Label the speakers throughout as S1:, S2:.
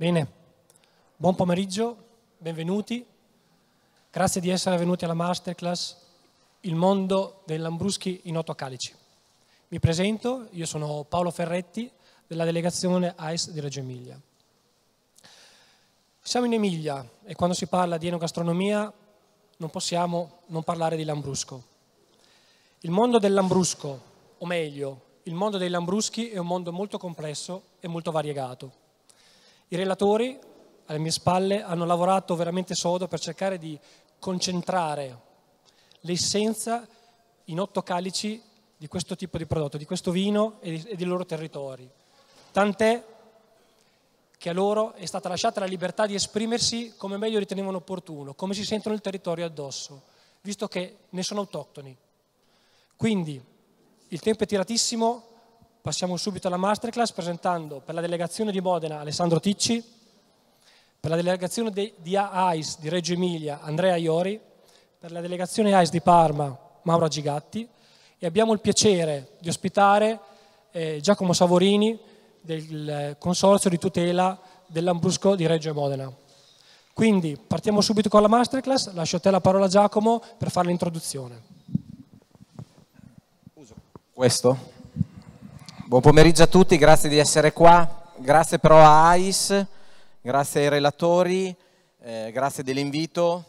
S1: Bene, buon pomeriggio, benvenuti. Grazie di essere venuti alla masterclass Il mondo dei Lambruschi in otto calici. Mi presento, io sono Paolo Ferretti della delegazione AIS di Reggio Emilia. Siamo in Emilia e quando si parla di enogastronomia non possiamo non parlare di Lambrusco. Il mondo del Lambrusco, o meglio, il mondo dei Lambruschi è un mondo molto complesso e molto variegato i relatori alle mie spalle hanno lavorato veramente sodo per cercare di concentrare l'essenza in otto calici di questo tipo di prodotto, di questo vino e, di, e dei loro territori. Tant'è che a loro è stata lasciata la libertà di esprimersi come meglio ritenevano opportuno, come si sentono il territorio addosso, visto che ne sono autoctoni. Quindi il tempo è tiratissimo, Passiamo subito alla masterclass presentando per la delegazione di Modena Alessandro Ticci, per la delegazione di AIS di Reggio Emilia Andrea Iori, per la delegazione AIS di Parma Mauro Gigatti e abbiamo il piacere di ospitare eh, Giacomo Savorini del Consorzio di tutela dell'Ambrusco di Reggio e Modena. Quindi partiamo subito con la masterclass, lascio a te la parola a Giacomo per fare l'introduzione.
S2: Uso questo? Buon pomeriggio a tutti, grazie di essere qua, grazie però a AIS, grazie ai relatori, eh, grazie dell'invito.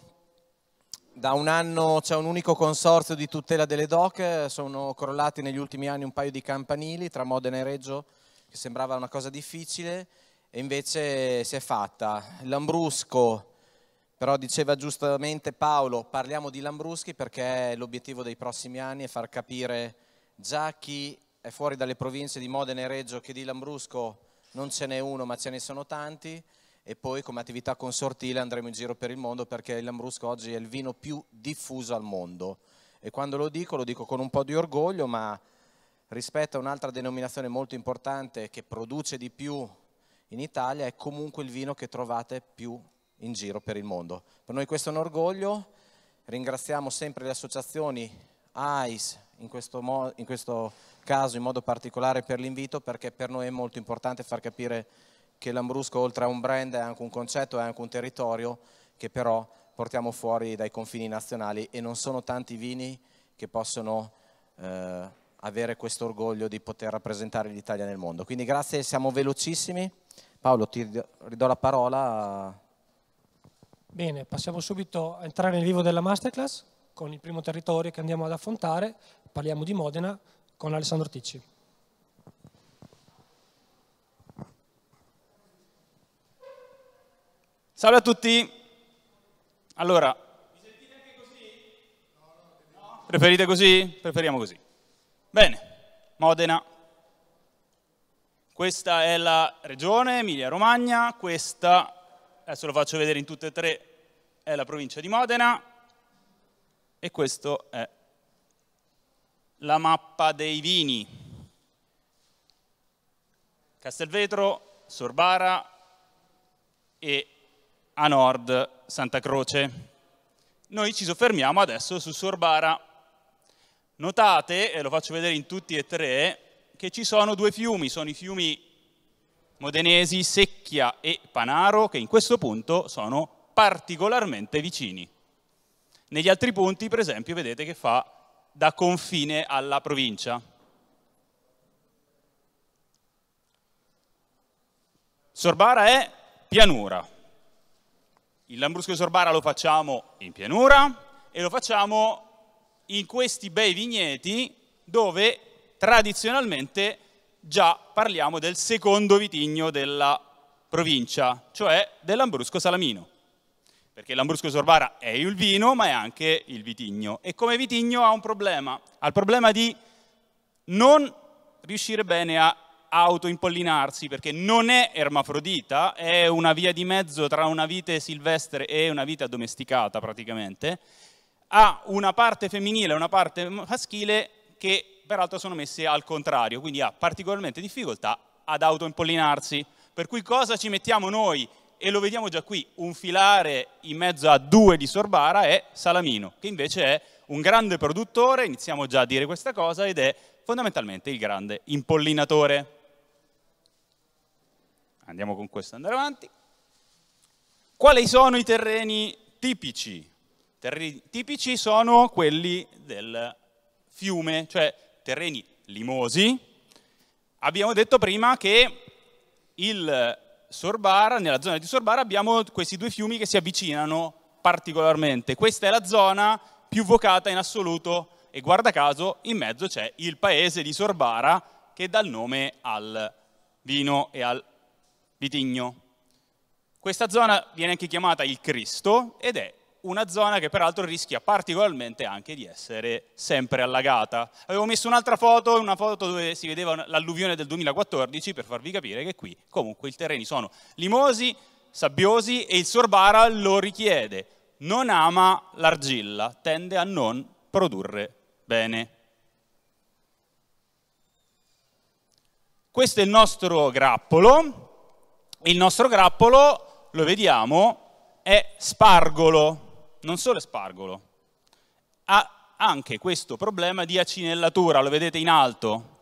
S2: Da un anno c'è un unico consorzio di tutela delle doc, sono crollati negli ultimi anni un paio di campanili tra Modena e Reggio, che sembrava una cosa difficile, e invece si è fatta. Lambrusco, però diceva giustamente Paolo, parliamo di Lambruschi perché l'obiettivo dei prossimi anni è far capire già chi è fuori dalle province di Modena e Reggio che di Lambrusco non ce n'è uno ma ce ne sono tanti e poi come attività consortile andremo in giro per il mondo perché il Lambrusco oggi è il vino più diffuso al mondo e quando lo dico lo dico con un po' di orgoglio ma rispetto a un'altra denominazione molto importante che produce di più in Italia è comunque il vino che trovate più in giro per il mondo. Per noi questo è un orgoglio, ringraziamo sempre le associazioni AIS, in questo, in questo caso in modo particolare per l'invito perché per noi è molto importante far capire che Lambrusco oltre a un brand è anche un concetto, è anche un territorio che però portiamo fuori dai confini nazionali e non sono tanti vini che possono eh, avere questo orgoglio di poter rappresentare l'Italia nel mondo. Quindi grazie, siamo velocissimi. Paolo, ti ridò la parola.
S1: Bene, passiamo subito a entrare nel vivo della masterclass con il primo territorio che andiamo ad affrontare, parliamo di Modena con Alessandro Ticci. Salve
S3: a tutti. Allora, mi sentite anche così? Preferite così? Preferiamo così. Bene, Modena. Questa è la regione Emilia-Romagna, questa, adesso lo faccio vedere in tutte e tre, è la provincia di Modena e questo è la mappa dei vini. Castelvetro, Sorbara e a nord Santa Croce. Noi ci soffermiamo adesso su Sorbara. Notate, e lo faccio vedere in tutti e tre, che ci sono due fiumi, sono i fiumi modenesi Secchia e Panaro, che in questo punto sono particolarmente vicini. Negli altri punti, per esempio, vedete che fa da confine alla provincia. Sorbara è pianura. Il Lambrusco di Sorbara lo facciamo in pianura e lo facciamo in questi bei vigneti dove tradizionalmente già parliamo del secondo vitigno della provincia, cioè dell'Ambrusco Salamino perché l'Ambrusco Sorbara è il vino ma è anche il vitigno e come vitigno ha un problema, ha il problema di non riuscire bene a autoimpollinarsi perché non è ermafrodita, è una via di mezzo tra una vite silvestre e una vita domesticata praticamente, ha una parte femminile e una parte maschile che peraltro sono messe al contrario, quindi ha particolarmente difficoltà ad autoimpollinarsi. Per cui cosa ci mettiamo noi e lo vediamo già qui, un filare in mezzo a due di Sorbara è Salamino, che invece è un grande produttore, iniziamo già a dire questa cosa, ed è fondamentalmente il grande impollinatore. Andiamo con questo, andare avanti. Quali sono i terreni tipici? I terreni tipici sono quelli del fiume, cioè terreni limosi. Abbiamo detto prima che il Sorbara, nella zona di Sorbara abbiamo questi due fiumi che si avvicinano particolarmente. Questa è la zona più vocata in assoluto e guarda caso in mezzo c'è il paese di Sorbara che dà il nome al vino e al vitigno. Questa zona viene anche chiamata il Cristo ed è una zona che peraltro rischia particolarmente anche di essere sempre allagata. Avevo messo un'altra foto, una foto dove si vedeva l'alluvione del 2014 per farvi capire che qui comunque i terreni sono limosi, sabbiosi e il Sorbara lo richiede. Non ama l'argilla, tende a non produrre bene. Questo è il nostro grappolo. Il nostro grappolo, lo vediamo, è spargolo non solo è spargolo, ha anche questo problema di acinellatura, lo vedete in alto.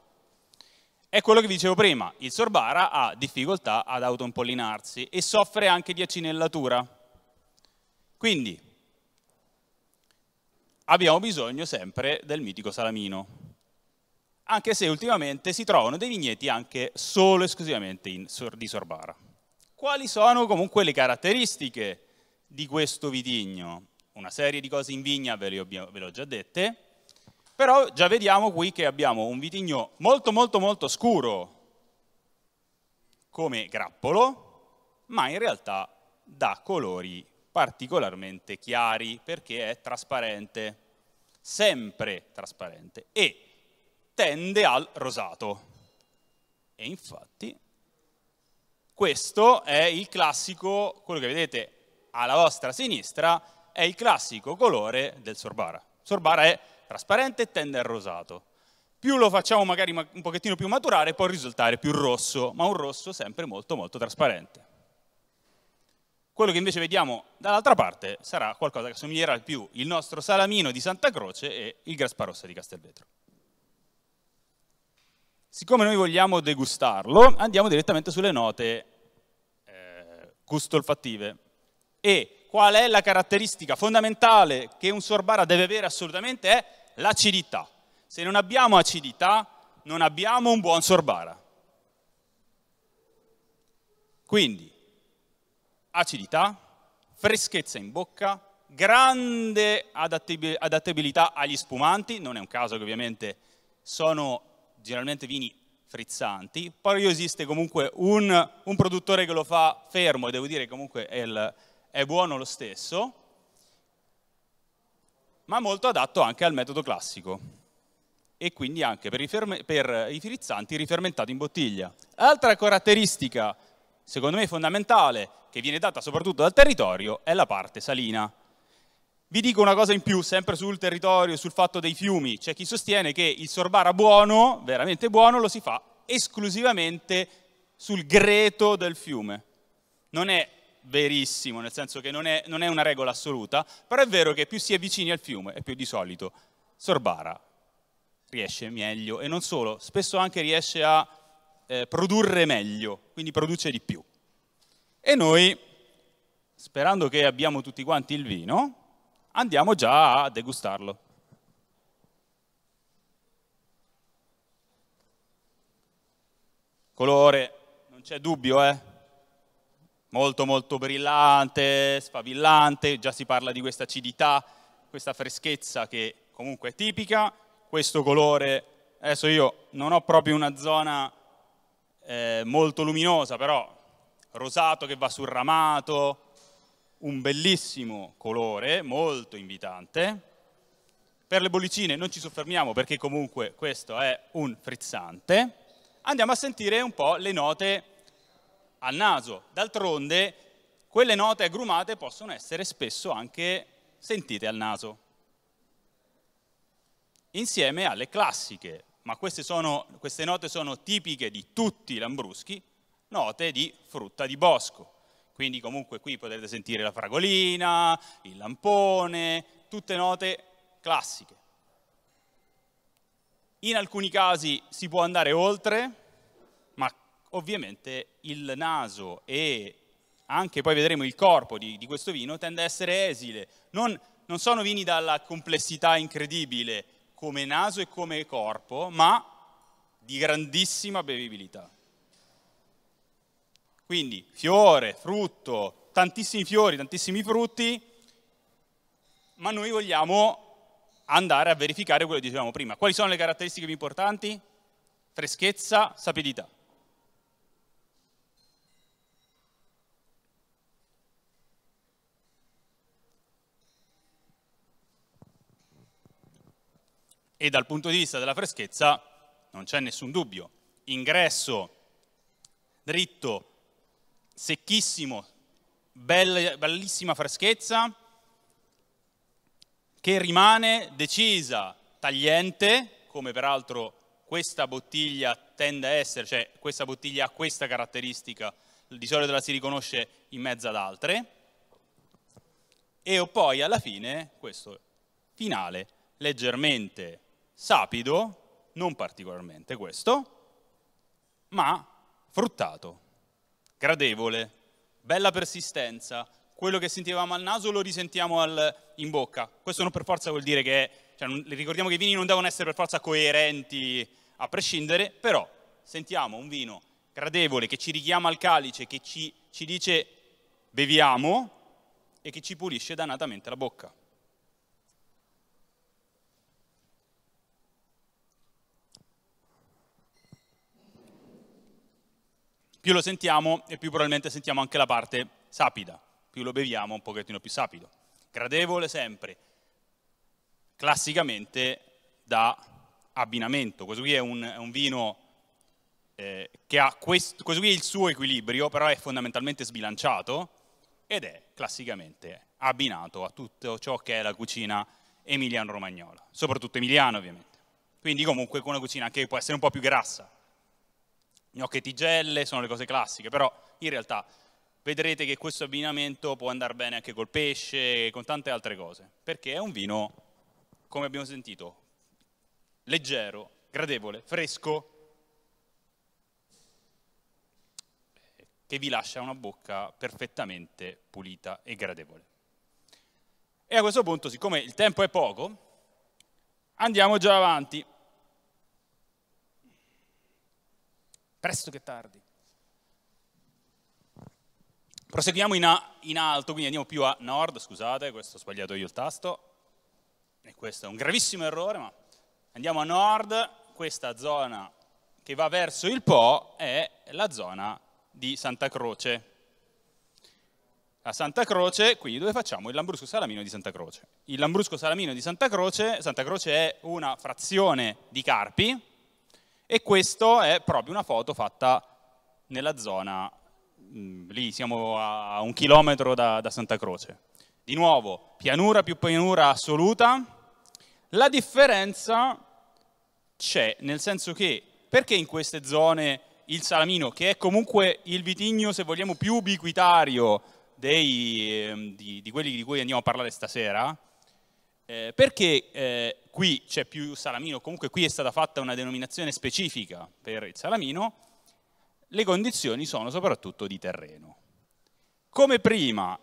S3: È quello che vi dicevo prima, il sorbara ha difficoltà ad autoimpollinarsi e soffre anche di acinellatura. Quindi abbiamo bisogno sempre del mitico salamino, anche se ultimamente si trovano dei vigneti anche solo e esclusivamente sor di sorbara. Quali sono comunque le caratteristiche di questo vitigno? una serie di cose in vigna, ve le, ho, ve le ho già dette, però già vediamo qui che abbiamo un vitigno molto molto molto scuro come grappolo, ma in realtà da colori particolarmente chiari perché è trasparente, sempre trasparente e tende al rosato. E infatti questo è il classico, quello che vedete alla vostra sinistra, è il classico colore del Sorbara. Sorbara è trasparente e tende al rosato. Più lo facciamo magari un pochettino più maturare può risultare più rosso, ma un rosso sempre molto molto trasparente. Quello che invece vediamo dall'altra parte sarà qualcosa che somiglierà al più il nostro salamino di Santa Croce e il grasparossa di Castelvetro. Siccome noi vogliamo degustarlo, andiamo direttamente sulle note eh, olfattive e qual è la caratteristica fondamentale che un sorbara deve avere assolutamente è l'acidità. Se non abbiamo acidità non abbiamo un buon sorbara. Quindi acidità, freschezza in bocca, grande adattabilità agli spumanti, non è un caso che ovviamente sono generalmente vini frizzanti, poi esiste comunque un, un produttore che lo fa fermo e devo dire comunque è il è buono lo stesso, ma molto adatto anche al metodo classico e quindi anche per i, per i frizzanti rifermentati in bottiglia. Altra caratteristica, secondo me fondamentale, che viene data soprattutto dal territorio, è la parte salina. Vi dico una cosa in più, sempre sul territorio, sul fatto dei fiumi. C'è chi sostiene che il sorbara buono, veramente buono, lo si fa esclusivamente sul greto del fiume. Non è verissimo, nel senso che non è, non è una regola assoluta, però è vero che più si è vicini al fiume e più di solito Sorbara riesce meglio e non solo, spesso anche riesce a eh, produrre meglio, quindi produce di più. E noi, sperando che abbiamo tutti quanti il vino, andiamo già a degustarlo. Colore, non c'è dubbio, eh? molto molto brillante, sfavillante, già si parla di questa acidità, questa freschezza che comunque è tipica, questo colore, adesso io non ho proprio una zona eh, molto luminosa, però rosato che va sul ramato, un bellissimo colore, molto invitante. Per le bollicine non ci soffermiamo perché comunque questo è un frizzante. Andiamo a sentire un po' le note al naso. D'altronde quelle note agrumate possono essere spesso anche sentite al naso, insieme alle classiche, ma queste, sono, queste note sono tipiche di tutti i lambruschi, note di frutta di bosco. Quindi comunque qui potete sentire la fragolina, il lampone, tutte note classiche. In alcuni casi si può andare oltre, ovviamente il naso e anche poi vedremo il corpo di, di questo vino tende a essere esile. Non, non sono vini dalla complessità incredibile come naso e come corpo, ma di grandissima bevibilità. Quindi fiore, frutto, tantissimi fiori, tantissimi frutti, ma noi vogliamo andare a verificare quello che dicevamo prima. Quali sono le caratteristiche più importanti? Freschezza, sapidità. e dal punto di vista della freschezza non c'è nessun dubbio. Ingresso dritto, secchissimo, bella, bellissima freschezza che rimane decisa, tagliente, come peraltro questa bottiglia tende a essere, cioè questa bottiglia ha questa caratteristica, di solito la si riconosce in mezzo ad altre, e poi alla fine questo finale leggermente sapido, non particolarmente questo, ma fruttato, gradevole, bella persistenza. Quello che sentivamo al naso lo risentiamo al, in bocca. Questo non per forza vuol dire che, cioè, non, ricordiamo che i vini non devono essere per forza coerenti a prescindere, però sentiamo un vino gradevole che ci richiama al calice, che ci, ci dice beviamo e che ci pulisce dannatamente la bocca. Più lo sentiamo e più probabilmente sentiamo anche la parte sapida, più lo beviamo un pochettino più sapido. Gradevole sempre, classicamente da abbinamento. Questo qui è un, è un vino eh, che ha questo, questo qui è il suo equilibrio, però è fondamentalmente sbilanciato ed è classicamente abbinato a tutto ciò che è la cucina emiliano-romagnola, soprattutto emiliano ovviamente. Quindi comunque con una cucina che può essere un po' più grassa, gnocche tigelle, sono le cose classiche, però in realtà vedrete che questo abbinamento può andare bene anche col pesce, con tante altre cose, perché è un vino, come abbiamo sentito, leggero, gradevole, fresco, che vi lascia una bocca perfettamente pulita e gradevole. E a questo punto, siccome il tempo è poco, andiamo già avanti. presto che tardi. Proseguiamo in, a, in, alto, quindi andiamo più a nord, scusate, questo ho sbagliato io il tasto, e questo è un gravissimo errore, ma andiamo a nord, questa zona che va verso il Po è la zona di Santa Croce. A Santa Croce, quindi dove facciamo il Lambrusco Salamino di Santa Croce? Il Lambrusco Salamino di Santa Croce, Santa Croce è una frazione di Carpi, e questa è proprio una foto fatta nella zona, mm, lì siamo a un chilometro da, da Santa Croce. Di nuovo, pianura più pianura assoluta, la differenza c'è, nel senso che perché in queste zone il salamino, che è comunque il vitigno, se vogliamo, più ubiquitario dei, ehm, di, di quelli di cui andiamo a parlare stasera, eh, perché eh, qui c'è più salamino, comunque qui è stata fatta una denominazione specifica per il salamino, le condizioni sono soprattutto di terreno. Come prima,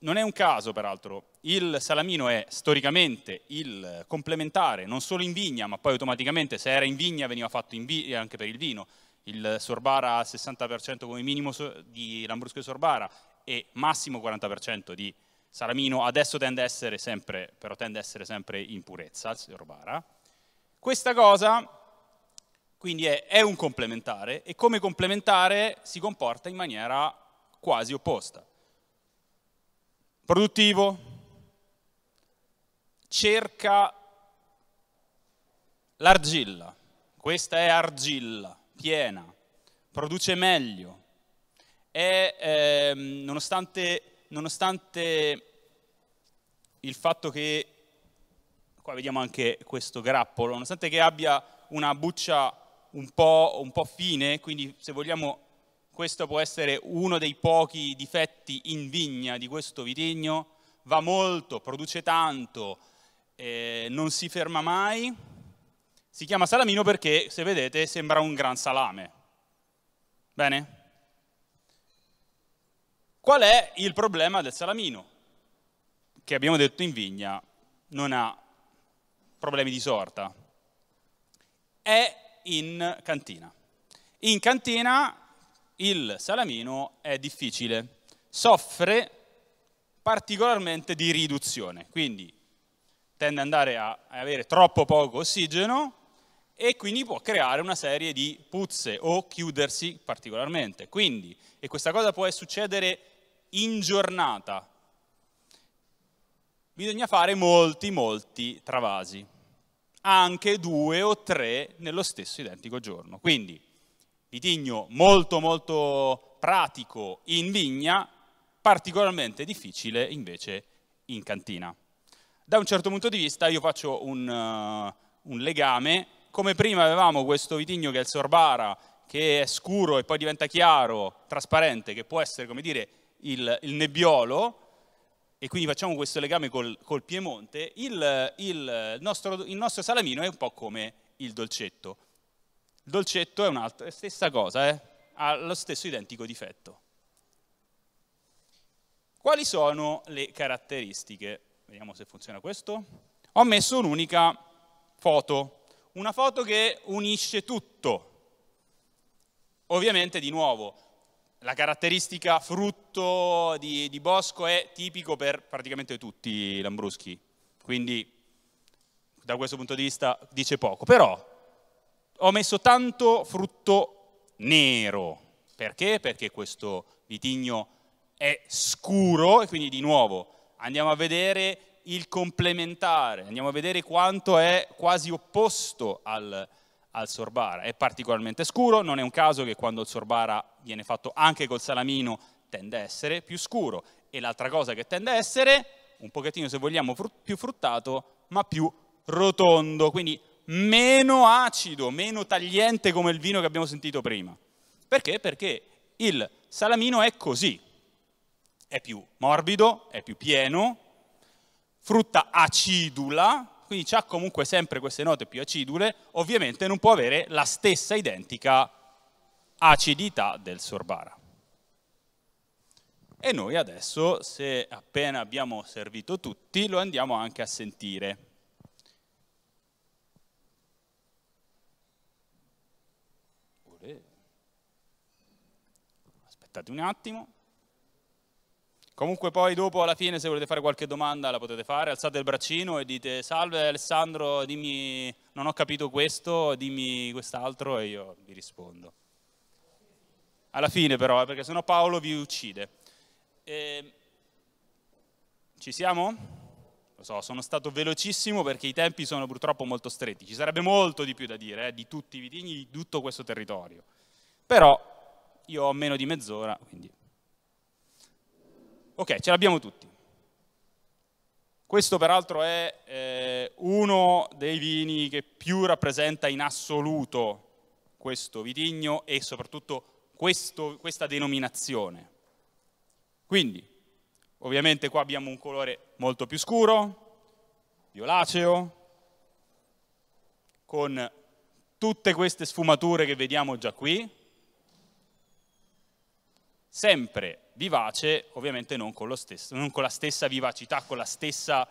S3: non è un caso peraltro, il salamino è storicamente il complementare, non solo in vigna, ma poi automaticamente se era in vigna veniva fatto in vigna eh, anche per il vino, il Sorbara al 60% come minimo di Lambrusco e Sorbara e massimo 40% di Salamino adesso tende a essere sempre, però tende a essere sempre in purezza, il signor Bara. Questa cosa quindi è, è un complementare e come complementare si comporta in maniera quasi opposta. Produttivo, cerca l'argilla, questa è argilla, piena, produce meglio, è, ehm, nonostante nonostante il fatto che, qua vediamo anche questo grappolo, nonostante che abbia una buccia un po', un po fine, quindi se vogliamo questo può essere uno dei pochi difetti in vigna di questo vitigno, va molto, produce tanto, eh, non si ferma mai, si chiama salamino perché, se vedete, sembra un gran salame. Bene? Qual è il problema del salamino? Che abbiamo detto in vigna non ha problemi di sorta. È in cantina. In cantina il salamino è difficile, soffre particolarmente di riduzione, quindi tende ad andare a avere troppo poco ossigeno e quindi può creare una serie di puzze o chiudersi particolarmente. Quindi, e questa cosa può succedere in giornata. Bisogna fare molti, molti travasi, anche due o tre nello stesso identico giorno. Quindi vitigno molto, molto pratico in vigna, particolarmente difficile invece in cantina. Da un certo punto di vista io faccio un, uh, un legame, come prima avevamo questo vitigno che è il Sorbara, che è scuro e poi diventa chiaro, trasparente, che può essere, come dire, il, il nebbiolo, e quindi facciamo questo legame col, col Piemonte, il, il, nostro, il, nostro, salamino è un po' come il dolcetto. Il dolcetto è un'altra, stessa cosa, eh? ha lo stesso identico difetto. Quali sono le caratteristiche? Vediamo se funziona questo. Ho messo un'unica foto, una foto che unisce tutto. Ovviamente, di nuovo, la caratteristica frutto di, di, bosco è tipico per praticamente tutti i lambruschi, quindi da questo punto di vista dice poco. Però ho messo tanto frutto nero, perché? Perché questo vitigno è scuro e quindi di nuovo andiamo a vedere il complementare, andiamo a vedere quanto è quasi opposto al, al sorbara. È particolarmente scuro, non è un caso che quando il sorbara viene fatto anche col salamino, tende a essere più scuro. E l'altra cosa che tende a essere, un pochettino se vogliamo, più fruttato, ma più rotondo, quindi meno acido, meno tagliente come il vino che abbiamo sentito prima. Perché? Perché il salamino è così, è più morbido, è più pieno, frutta acidula, quindi ha comunque sempre queste note più acidule, ovviamente non può avere la stessa identica acidità del sorbara. E noi adesso, se appena abbiamo servito tutti, lo andiamo anche a sentire. Aspettate un attimo. Comunque poi dopo alla fine se volete fare qualche domanda la potete fare, alzate il braccino e dite salve Alessandro, dimmi non ho capito questo, dimmi quest'altro e io vi rispondo alla fine però, eh, perché sennò Paolo vi uccide. E... Ci siamo? Lo so, sono stato velocissimo perché i tempi sono purtroppo molto stretti. Ci sarebbe molto di più da dire eh, di tutti i vitigni, di tutto questo territorio. Però io ho meno di mezz'ora, quindi... Ok, ce l'abbiamo tutti. Questo peraltro è eh, uno dei vini che più rappresenta in assoluto questo vitigno e soprattutto questo, questa denominazione. Quindi, ovviamente qua abbiamo un colore molto più scuro, violaceo, con tutte queste sfumature che vediamo già qui, sempre vivace, ovviamente non con, stesso, non con la stessa vivacità, con la stessa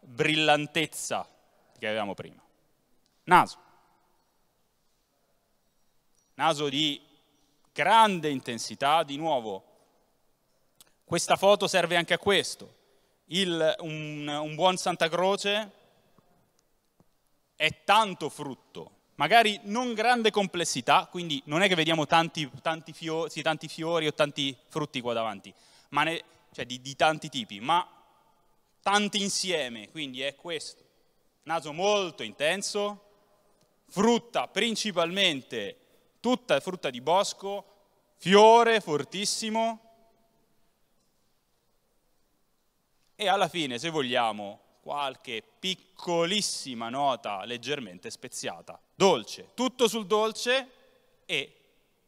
S3: brillantezza che avevamo prima. Naso. Naso di grande intensità, di nuovo, questa foto serve anche a questo. Il, un, un buon Santa Croce è tanto frutto, magari non grande complessità, quindi non è che vediamo tanti, tanti, fiori, sì, tanti fiori o tanti frutti qua davanti, ma ne, cioè di, di tanti tipi, ma tanti insieme, quindi è questo. Naso molto intenso, frutta principalmente tutta frutta di bosco, fiore fortissimo. E alla fine, se vogliamo, qualche piccolissima nota leggermente speziata, dolce, tutto sul dolce e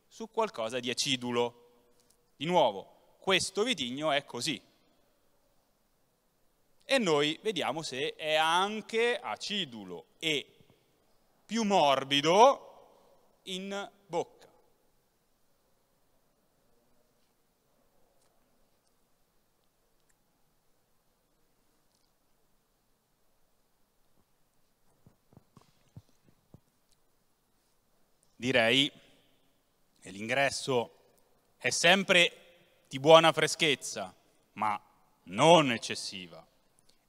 S3: su qualcosa di acidulo. Di nuovo, questo vitigno è così. E noi vediamo se è anche acidulo e più morbido in direi che l'ingresso è sempre di buona freschezza, ma non eccessiva.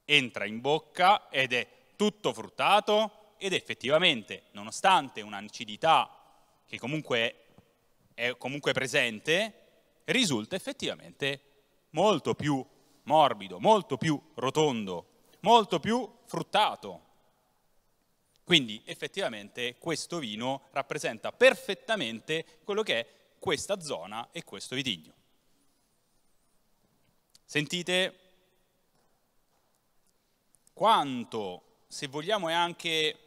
S3: Entra in bocca ed è tutto fruttato ed effettivamente, nonostante un'acidità che comunque è comunque presente, risulta effettivamente molto più morbido, molto più rotondo, molto più fruttato. Quindi effettivamente questo vino rappresenta perfettamente quello che è questa zona e questo vitigno. Sentite quanto, se vogliamo, è anche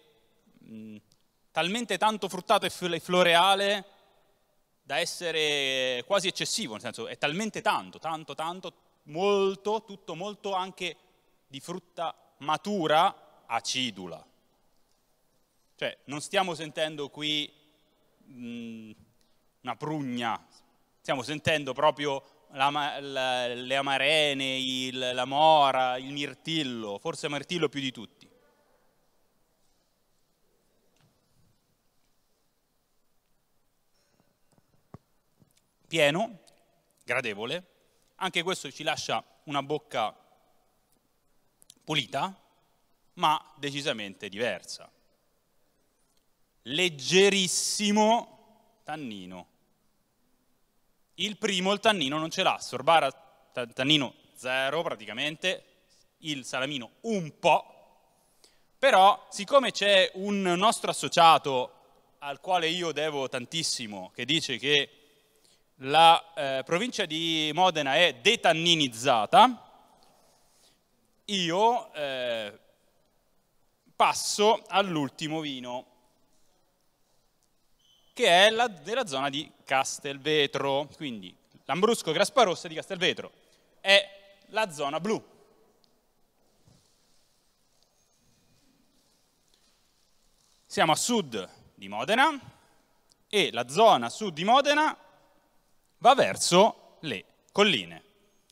S3: mh, mm, talmente tanto fruttato e floreale da essere quasi eccessivo, nel senso è talmente tanto, tanto, tanto, molto, tutto molto anche di frutta matura acidula. Cioè, non stiamo sentendo qui mh, una prugna, stiamo sentendo proprio la, la, le amarene, il, la mora, il mirtillo, forse mirtillo più di tutti. Pieno, gradevole, anche questo ci lascia una bocca pulita, ma decisamente diversa leggerissimo tannino. Il primo, il tannino, non ce l'ha. Sorbara, tannino zero praticamente, il salamino un po', però siccome c'è un nostro associato al quale io devo tantissimo, che dice che la eh, provincia di Modena è detanninizzata, io eh, passo all'ultimo vino che è la, della zona di Castelvetro, quindi Lambrusco Grasparossa di Castelvetro, è la zona blu. Siamo a sud di Modena e la zona sud di Modena va verso le colline.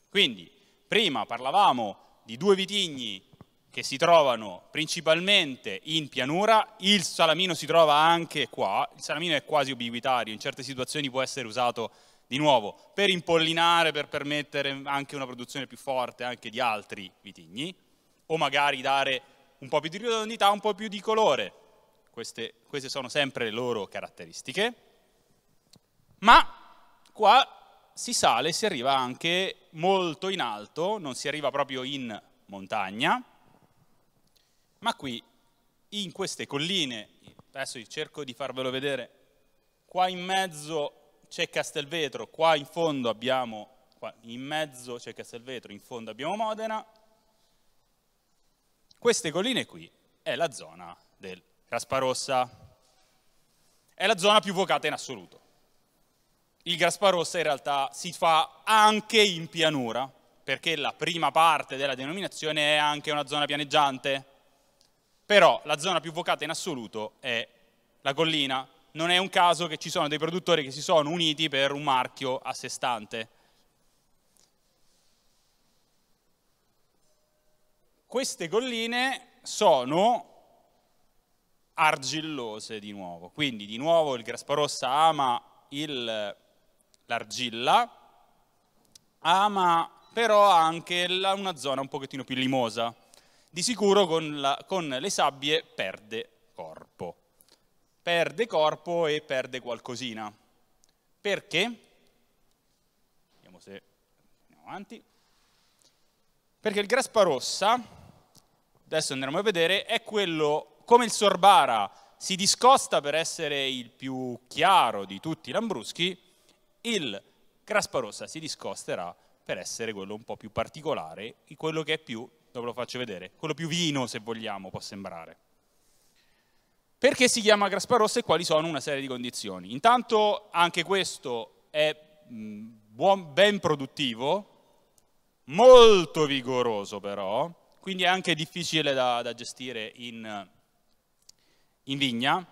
S3: Quindi prima parlavamo di due vitigni che si trovano principalmente in pianura, il salamino si trova anche qua, il salamino è quasi ubiquitario, in certe situazioni può essere usato di nuovo per impollinare, per permettere anche una produzione più forte anche di altri vitigni, o magari dare un po' più di rotondità, un po' più di colore. Queste, queste sono sempre le loro caratteristiche, ma qua si sale, e si arriva anche molto in alto, non si arriva proprio in montagna, ma qui in queste colline, adesso cerco di farvelo vedere, qua in mezzo c'è Castelvetro, qua in fondo abbiamo, in mezzo c'è Castelvetro, in fondo abbiamo Modena, queste colline qui è la zona del Gasparossa, è la zona più vocata in assoluto. Il Gasparossa in realtà si fa anche in pianura, perché la prima parte della denominazione è anche una zona pianeggiante, però la zona più vocata in assoluto è la collina. Non è un caso che ci sono dei produttori che si sono uniti per un marchio a sé stante. Queste colline sono argillose di nuovo, quindi di nuovo il Grasparossa ama l'argilla, ama però anche la, una zona un pochettino più limosa di sicuro con, la, con le sabbie perde corpo. Perde corpo e perde qualcosina. Perché? Vediamo se andiamo avanti. Perché il grasparossa, adesso andremo a vedere, è quello come il sorbara si discosta per essere il più chiaro di tutti i lambruschi, il grasparossa si discosterà per essere quello un po' più particolare, quello che è più dopo lo faccio vedere, quello più vino se vogliamo può sembrare. Perché si chiama graspa rossa e quali sono una serie di condizioni? Intanto anche questo è buon, ben produttivo, molto vigoroso però, quindi è anche difficile da, da gestire in, in vigna,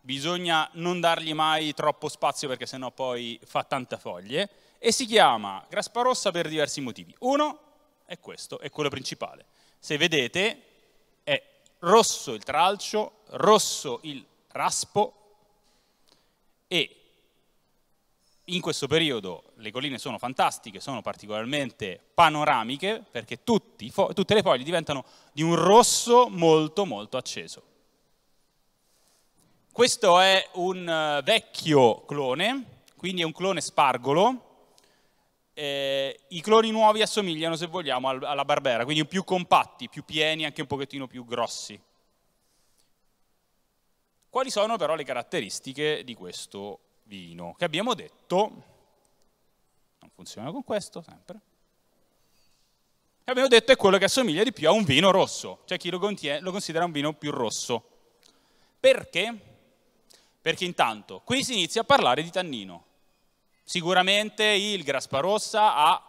S3: bisogna non dargli mai troppo spazio perché sennò poi fa tanta foglie, e si chiama graspa rossa per diversi motivi. Uno, e questo è quello principale. Se vedete è rosso il tralcio, rosso il raspo e in questo periodo le colline sono fantastiche, sono particolarmente panoramiche perché tutti, tutte le foglie diventano di un rosso molto molto acceso. Questo è un eh, vecchio clone, quindi è un clone spargolo, eh, i cloni nuovi assomigliano, se vogliamo, alla Barbera, quindi più compatti, più pieni, anche un pochettino più grossi. Quali sono però le caratteristiche di questo vino? Che abbiamo detto, non funziona con questo sempre, che abbiamo detto è quello che assomiglia di più a un vino rosso, cioè chi lo, contiene, lo considera un vino più rosso. Perché? Perché intanto qui si inizia a parlare di tannino, Sicuramente il Grasparossa ha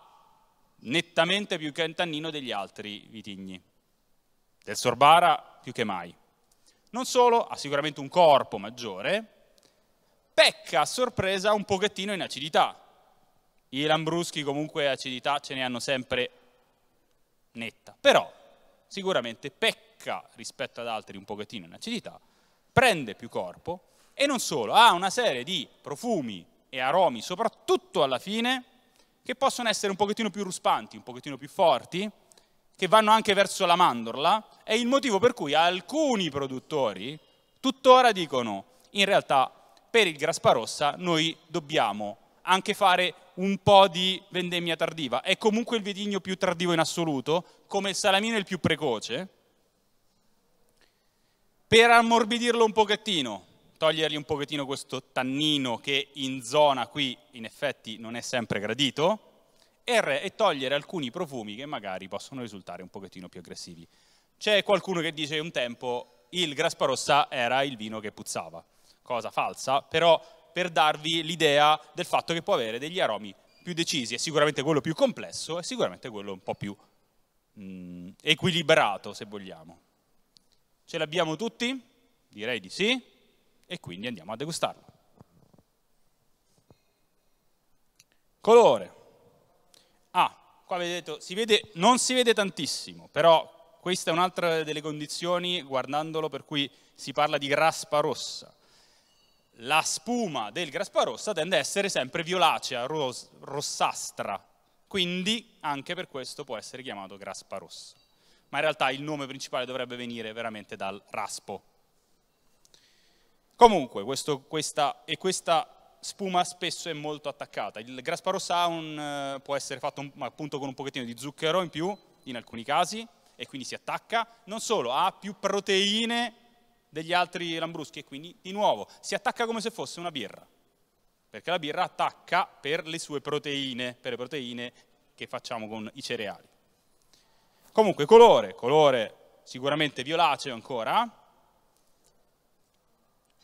S3: nettamente più che degli altri vitigni, del Sorbara più che mai. Non solo, ha sicuramente un corpo maggiore, pecca a sorpresa un pochettino in acidità. I lambruschi comunque acidità ce ne hanno sempre netta, però sicuramente pecca rispetto ad altri un pochettino in acidità, prende più corpo e non solo, ha una serie di profumi e aromi, soprattutto alla fine, che possono essere un pochettino più ruspanti, un pochettino più forti, che vanno anche verso la mandorla, è il motivo per cui alcuni produttori tuttora dicono in realtà per il Grasparossa noi dobbiamo anche fare un po' di vendemmia tardiva. È comunque il vitigno più tardivo in assoluto, come il salamino è il più precoce. Per ammorbidirlo un pochettino, togliergli un pochettino questo tannino che in zona qui in effetti non è sempre gradito e, e togliere alcuni profumi che magari possono risultare un pochettino più aggressivi. C'è qualcuno che dice che un tempo il Grasparossa era il vino che puzzava, cosa falsa, però per darvi l'idea del fatto che può avere degli aromi più decisi, è sicuramente quello più complesso e sicuramente quello un po' più mm, equilibrato, se vogliamo. Ce l'abbiamo tutti? Direi di sì e quindi andiamo a degustarlo. Colore. Ah, qua vedete, si vede, non si vede tantissimo, però questa è un'altra delle condizioni, guardandolo, per cui si parla di graspa rossa. La spuma del graspa rossa tende a essere sempre violacea, ros rossastra, quindi anche per questo può essere chiamato graspa rossa. Ma in realtà il nome principale dovrebbe venire veramente dal raspo, Comunque, questo, questa, e questa spuma spesso è molto attaccata. Il Grasparo Sound eh, può essere fatto un, appunto con un pochettino di zucchero in più, in alcuni casi, e quindi si attacca. Non solo, ha più proteine degli altri lambruschi e quindi di nuovo si attacca come se fosse una birra. Perché la birra attacca per le sue proteine, per le proteine che facciamo con i cereali. Comunque colore, colore sicuramente violaceo ancora,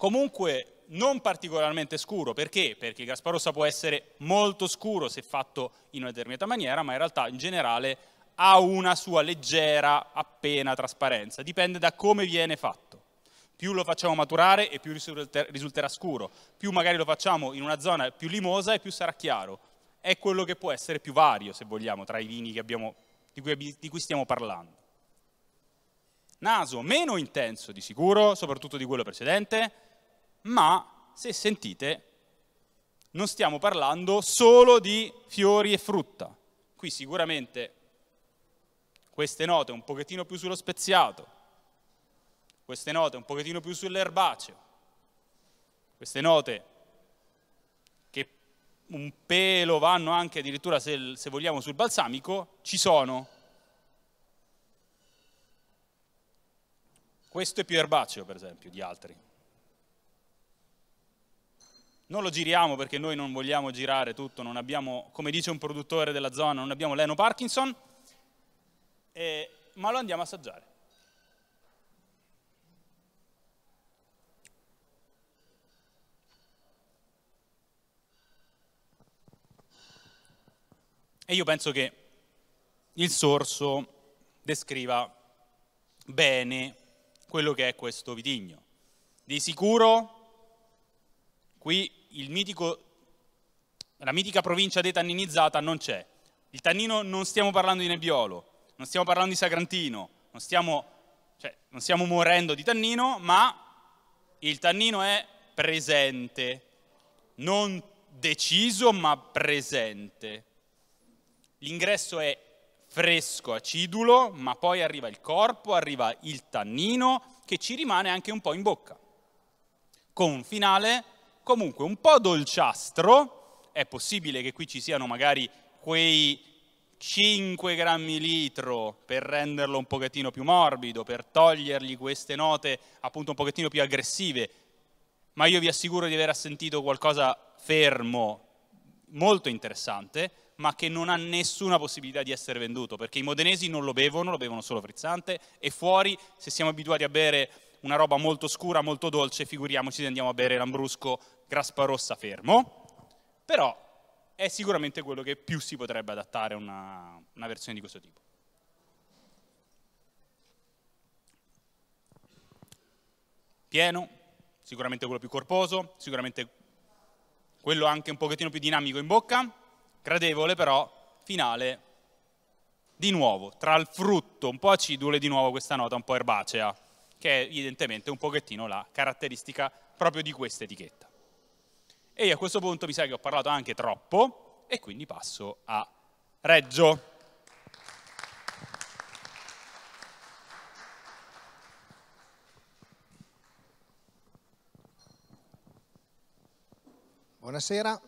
S3: comunque non particolarmente scuro, perché? Perché Gasparossa può essere molto scuro se fatto in una determinata maniera, ma in realtà in generale ha una sua leggera appena trasparenza, dipende da come viene fatto. Più lo facciamo maturare e più risulterà scuro, più magari lo facciamo in una zona più limosa e più sarà chiaro. È quello che può essere più vario, se vogliamo, tra i vini abbiamo, di, cui, di cui stiamo parlando. Naso meno intenso di sicuro, soprattutto di quello precedente, ma se sentite non stiamo parlando solo di fiori e frutta. Qui sicuramente queste note un pochettino più sullo speziato, queste note un pochettino più sull'erbaceo, queste note che un pelo vanno anche addirittura, se, se vogliamo, sul balsamico, ci sono. Questo è più erbaceo, per esempio, di altri non lo giriamo perché noi non vogliamo girare tutto, non abbiamo, come dice un produttore della zona, non abbiamo l'eno Parkinson, eh, ma lo andiamo a assaggiare. E io penso che il sorso descriva bene quello che è questo vitigno. Di sicuro qui mitico, la mitica provincia detanninizzata non c'è. Il tannino non stiamo parlando di nebbiolo, non stiamo parlando di sagrantino, non stiamo, cioè, non stiamo morendo di tannino, ma il tannino è presente, non deciso ma presente. L'ingresso è fresco, acidulo, ma poi arriva il corpo, arriva il tannino che ci rimane anche un po' in bocca, con un finale comunque un po' dolciastro, è possibile che qui ci siano magari quei 5 grammi litro per renderlo un pochettino più morbido, per togliergli queste note appunto un pochettino più aggressive, ma io vi assicuro di aver assentito qualcosa fermo, molto interessante, ma che non ha nessuna possibilità di essere venduto, perché i modenesi non lo bevono, lo bevono solo frizzante e fuori, se siamo abituati a bere una roba molto scura, molto dolce, figuriamoci se andiamo a bere l'ambrusco grasparossa fermo, però è sicuramente quello che più si potrebbe adattare a una, una versione di questo tipo. Pieno, sicuramente quello più corposo, sicuramente quello anche un pochettino più dinamico in bocca, gradevole però, finale, di nuovo, tra il frutto un po' acidule, di nuovo questa nota un po' erbacea, che è evidentemente un pochettino la caratteristica proprio di questa etichetta. E io a questo punto mi sa che ho parlato anche troppo e quindi passo a Reggio.
S4: Buonasera,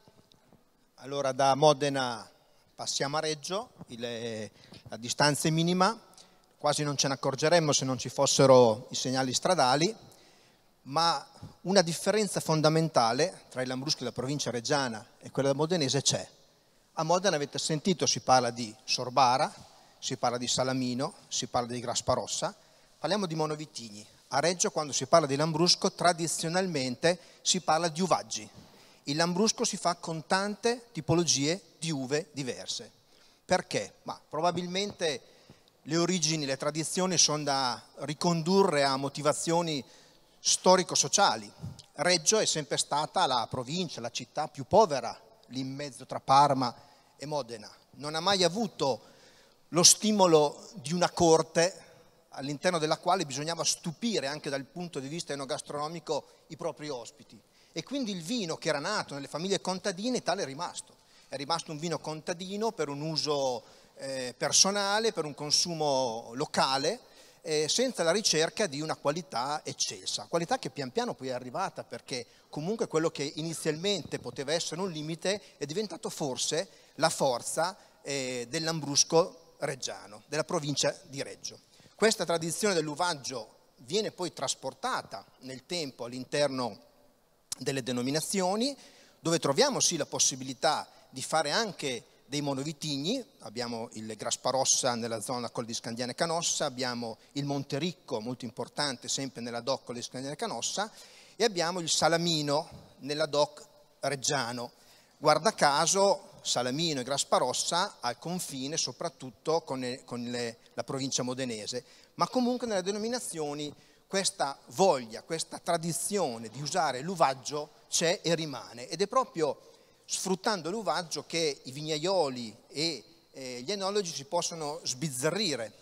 S4: allora da Modena passiamo a Reggio, il, la distanza è minima, quasi non ce ne accorgeremmo se non ci fossero i segnali stradali, ma una differenza fondamentale tra i Lambruschi della provincia reggiana e quella modenese c'è. A Modena avete sentito si parla di Sorbara, si parla di Salamino, si parla di Grasparossa, parliamo di monovitigni. A Reggio quando si parla di Lambrusco tradizionalmente si parla di uvaggi. Il Lambrusco si fa con tante tipologie di uve diverse. Perché? Ma probabilmente le origini, le tradizioni sono da ricondurre a motivazioni storico-sociali. Reggio è sempre stata la provincia, la città più povera lì in mezzo tra Parma e Modena. Non ha mai avuto lo stimolo di una corte all'interno della quale bisognava stupire anche dal punto di vista enogastronomico i propri ospiti. E quindi il vino che era nato nelle famiglie contadine tale è rimasto. È rimasto un vino contadino per un uso eh, personale, per un consumo locale, eh, senza la ricerca di una qualità eccessa. Qualità che pian piano poi è arrivata perché comunque quello che inizialmente poteva essere un limite è diventato forse la forza eh, dell'ambrusco reggiano, della provincia di Reggio. Questa tradizione dell'uvaggio viene poi trasportata nel tempo all'interno delle denominazioni, dove troviamo sì la possibilità di fare anche dei monovitigni, abbiamo il Grasparossa nella zona Col di Scandiana e Canossa, abbiamo il Montericco, molto importante, sempre nella DOC Col di Scandiana e Canossa, e abbiamo il Salamino nella DOC Reggiano. Guarda caso Salamino e Grasparossa al confine soprattutto con, le, con le, la provincia modenese, ma comunque nelle denominazioni questa voglia, questa tradizione di usare l'uvaggio c'è e rimane ed è proprio sfruttando l'uvaggio che i vignaioli e eh, gli enologi si possono sbizzarrire,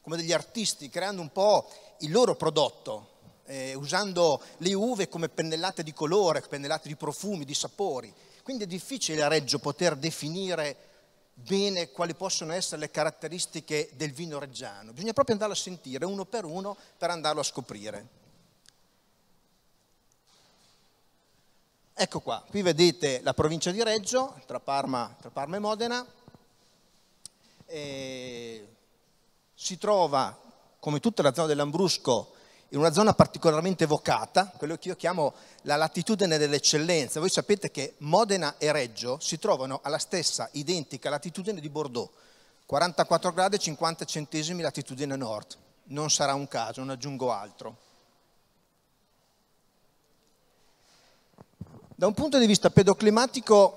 S4: come degli artisti, creando un po' il loro prodotto, eh, usando le uve come pennellate di colore, pennellate di profumi, di sapori. Quindi è difficile a Reggio poter definire bene quali possono essere le caratteristiche del vino reggiano. Bisogna proprio andarlo a sentire uno per uno per andarlo a scoprire. Ecco qua, qui vedete la provincia di Reggio, tra Parma, tra Parma e Modena, e si trova, come tutta la zona dell'Ambrusco, in una zona particolarmente evocata, quello che io chiamo la latitudine dell'eccellenza. Voi sapete che Modena e Reggio si trovano alla stessa identica latitudine di Bordeaux, 44 gradi e 50 centesimi latitudine nord. Non sarà un caso, non aggiungo altro. Da un punto di vista pedoclimatico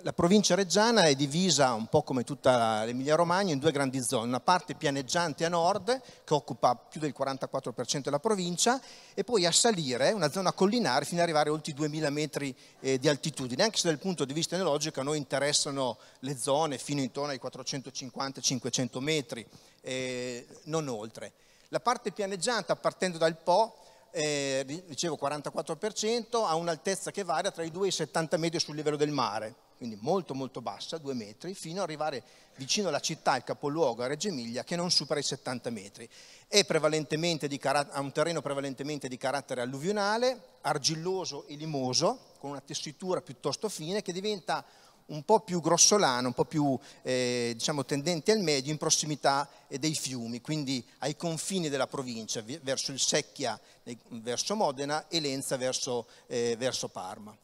S4: la provincia reggiana è divisa un po' come tutta l'Emilia Romagna in due grandi zone, una parte pianeggiante a nord che occupa più del 44% della provincia e poi a salire una zona collinare fino ad arrivare a oltre 2000 metri eh, di altitudine, anche se dal punto di vista enologico a noi interessano le zone fino intorno ai 450-500 metri, eh, non oltre. La parte pianeggiante partendo dal Po eh, dicevo 44%, ha un'altezza che varia tra i 2 e i 70 metri sul livello del mare, quindi molto molto bassa, 2 metri, fino ad arrivare vicino alla città, al capoluogo, a Reggio Emilia, che non supera i 70 metri. È carat- ha un terreno prevalentemente di carattere alluvionale, argilloso e limoso, con una tessitura piuttosto fine, che diventa un po' più grossolano, un po' più eh, diciamo, tendente al medio in prossimità eh, dei fiumi, quindi ai confini della provincia, verso il Secchia verso Modena e Lenza verso, eh, verso Parma.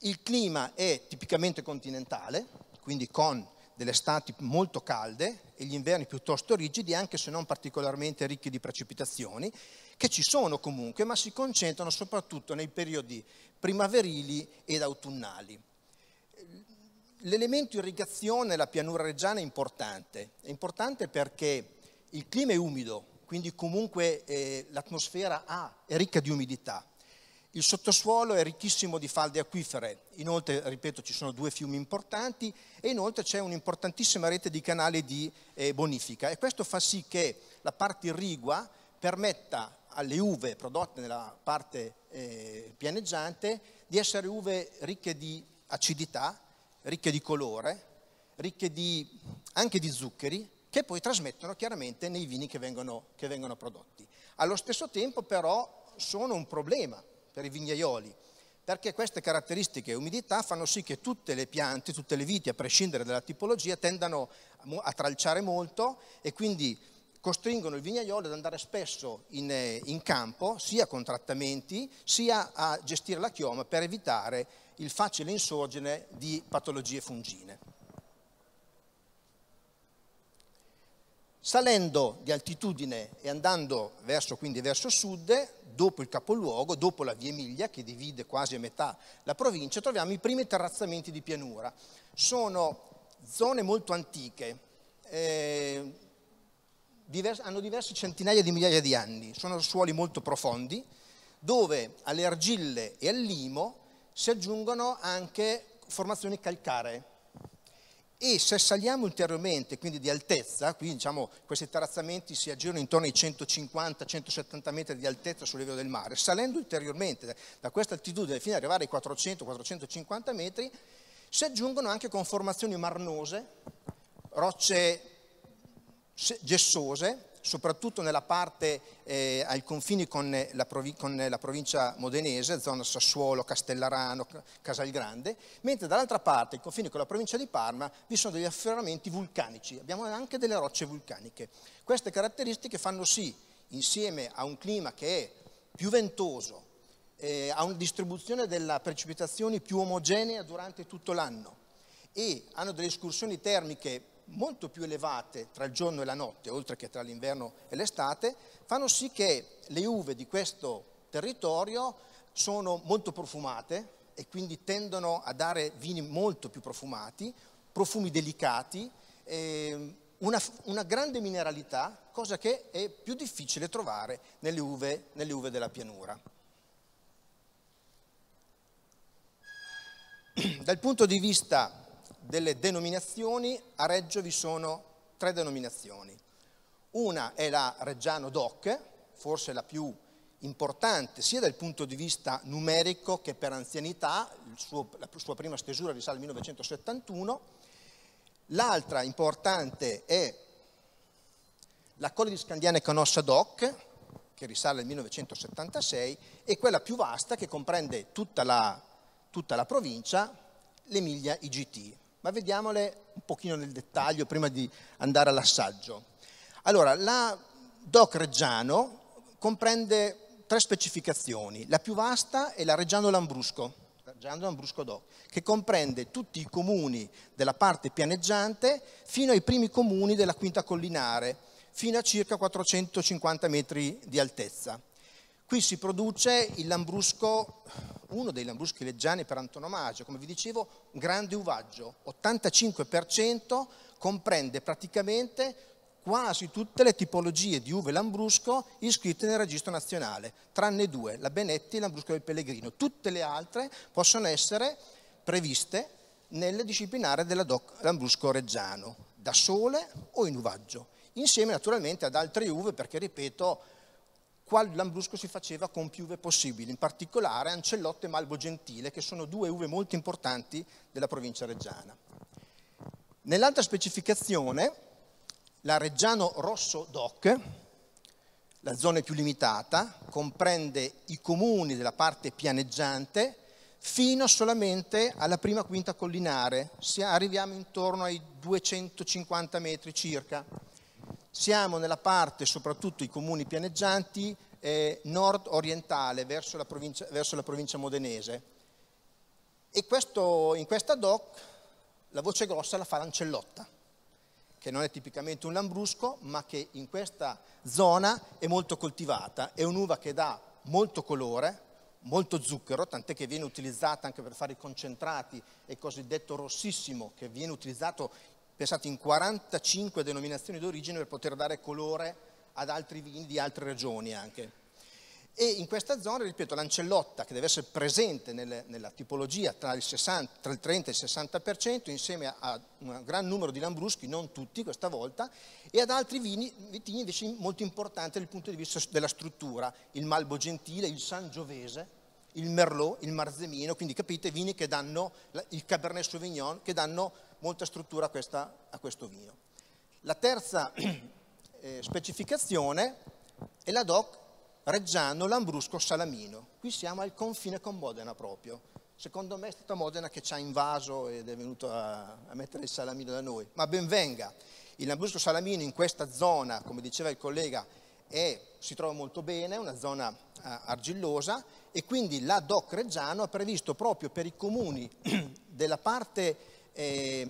S4: Il clima è tipicamente continentale, quindi con delle estati molto calde e gli inverni piuttosto rigidi, anche se non particolarmente ricchi di precipitazioni, che ci sono comunque, ma si concentrano soprattutto nei periodi primaverili ed autunnali l'elemento irrigazione nella pianura reggiana è importante, è importante perché il clima è umido, quindi comunque eh, l'atmosfera ah, è ricca di umidità. Il sottosuolo è ricchissimo di falde acquifere, inoltre, ripeto, ci sono due fiumi importanti e inoltre c'è un'importantissima rete di canali di eh, bonifica e questo fa sì che la parte irrigua permetta alle uve prodotte nella parte eh, pianeggiante di essere uve ricche di acidità ricche di colore, ricche di, anche di zuccheri, che poi trasmettono chiaramente nei vini che vengono, che vengono prodotti. Allo stesso tempo però sono un problema per i vignaioli, perché queste caratteristiche e umidità fanno sì che tutte le piante, tutte le viti, a prescindere dalla tipologia, tendano a tralciare molto e quindi costringono il vignaiolo ad andare spesso in, eh, in campo, sia con trattamenti, sia a gestire la chioma per evitare il facile insorgere di patologie fungine. Salendo di altitudine e andando verso, quindi verso sud, dopo il capoluogo, dopo la via Emilia che divide quasi a metà la provincia, troviamo i primi terrazzamenti di pianura. Sono zone molto antiche, eh, divers- hanno diverse centinaia di migliaia di anni, sono suoli molto profondi, dove alle argille e al limo si aggiungono anche formazioni calcaree. E se saliamo ulteriormente, quindi di altezza, qui diciamo questi terrazzamenti si aggirano intorno ai 150-170 metri di altezza sul livello del mare, salendo ulteriormente da questa altitudine fino ad arrivare ai 400-450 metri, si aggiungono anche conformazioni marnose, rocce gessose, soprattutto nella parte eh, ai confini con eh, la, con eh, la, provincia modenese, zona Sassuolo, Castellarano, Casalgrande, mentre dall'altra parte, ai confini con la provincia di Parma, vi sono degli afferramenti vulcanici, abbiamo anche delle rocce vulcaniche. Queste caratteristiche fanno sì, insieme a un clima che è più ventoso, ha eh, una distribuzione delle precipitazioni più omogenea durante tutto l'anno e hanno delle escursioni termiche molto più elevate tra il giorno e la notte, oltre che tra l'inverno e l'estate, fanno sì che le uve di questo territorio sono molto profumate e quindi tendono a dare vini molto più profumati, profumi delicati, eh, una, una, grande mineralità, cosa che è più difficile trovare nelle uve, nelle uve della pianura. Dal punto di vista delle denominazioni, a Reggio vi sono tre denominazioni. Una è la Reggiano Doc, forse la più importante sia dal punto di vista numerico che per anzianità, suo, la sua prima stesura risale al 1971, l'altra importante è la Colle di Scandiana e Canossa Doc, che risale al 1976, e quella più vasta che comprende tutta la, tutta la provincia, l'Emilia IGT, ma vediamole un pochino nel dettaglio prima di andare all'assaggio. Allora, la DOC Reggiano comprende tre specificazioni. La più vasta è la Reggiano Lambrusco, Reggiano Lambrusco DOC, che comprende tutti i comuni della parte pianeggiante fino ai primi comuni della quinta collinare, fino a circa 450 metri di altezza. Qui si produce il lambrusco, uno dei lambruschi leggiani per antonomasia, come vi dicevo, un grande uvaggio, 85% comprende praticamente quasi tutte le tipologie di uve lambrusco iscritte nel registro nazionale, tranne due, la Benetti e lambrusco del Pellegrino. Tutte le altre possono essere previste nel disciplinare della DOC lambrusco reggiano, da sole o in uvaggio, insieme naturalmente ad altre uve perché, ripeto, qual lambrusco si faceva con più uve possibili, in particolare Ancellotto e Malbo Gentile, che sono due uve molto importanti della provincia reggiana. Nell'altra specificazione, la Reggiano Rosso DOC, la zona più limitata, comprende i comuni della parte pianeggiante fino solamente alla prima quinta collinare, se arriviamo intorno ai 250 metri circa siamo nella parte, soprattutto i comuni pianeggianti, eh, nord orientale, verso la, verso la, provincia, modenese. E questo, in questa doc la voce grossa la fa l'Ancellotta, che non è tipicamente un lambrusco, ma che in questa zona è molto coltivata. È un'uva che dà molto colore, molto zucchero, tant'è che viene utilizzata anche per fare i concentrati e cosiddetto rossissimo, che viene utilizzato pensate in 45 denominazioni d'origine per poter dare colore ad altri vini di altre regioni anche. E in questa zona, ripeto, l'ancellotta che deve essere presente nelle, nella tipologia tra il, 60, tra il, 30 e il 60% insieme a un gran numero di lambruschi, non tutti questa volta, e ad altri vini, vitigni invece molto importanti dal punto di vista della struttura, il Malbo Gentile, il Sangiovese, il Merlot, il Marzemino, quindi capite vini che danno, il Cabernet Sauvignon, che danno molta struttura a, questa, a questo vino. La terza eh, specificazione è la DOC Reggiano Lambrusco Salamino. Qui siamo al confine con Modena proprio. Secondo me è stata Modena che ci ha invaso ed è venuto a, a mettere il salamino da noi, ma ben venga. Il Lambrusco Salamino in questa zona, come diceva il collega, è, si trova molto bene, è una zona a, eh, argillosa e quindi la DOC Reggiano ha previsto proprio per i comuni della parte eh,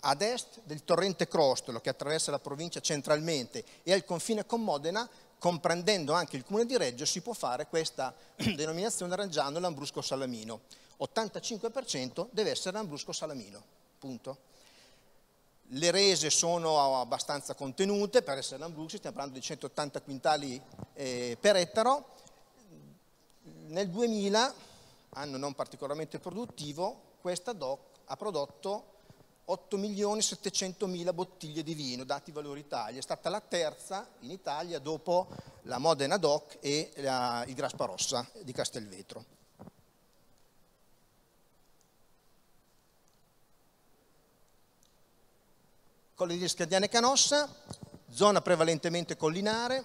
S4: ad est del torrente Crostolo che attraversa la provincia centralmente e al confine con Modena, comprendendo anche il comune di Reggio, si può fare questa denominazione arrangiando l'ambrusco salamino. 85% deve essere l'Ambrusco salamino, punto. Le rese sono abbastanza contenute, per essere l'ambrusco stiamo parlando di 180 quintali eh, per ettaro. Nel 2000, anno non particolarmente produttivo, questa DOC ha prodotto 8 milioni 700 mila bottiglie di vino, dati valori Italia. È stata la terza in Italia dopo la Modena DOC e la, il Grasparossa di Castelvetro. Colle di Scardiane Canossa, zona prevalentemente collinare,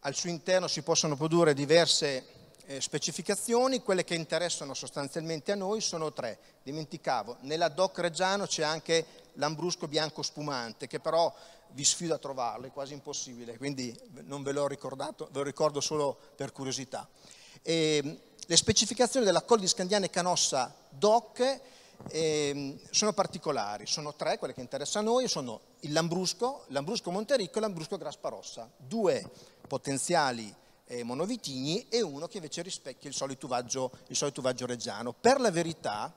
S4: al suo interno si possono produrre diverse eh, specificazioni, quelle che interessano sostanzialmente a noi sono tre. Dimenticavo, nella DOC Reggiano c'è anche l'ambrusco bianco spumante, che però vi sfido a trovarlo, è quasi impossibile, quindi non ve l'ho ricordato, ve lo ricordo solo per curiosità. E, ehm, le specificazioni della Col di Scandiana e Canossa DOC eh, sono particolari, sono tre, quelle che interessano a noi, sono il Lambrusco, Lambrusco Montericco e Lambrusco Grasparossa, due potenziali eh, monovitigni e uno che invece rispecchia il solito, uvaggio, il solito uvaggio reggiano. Per la verità,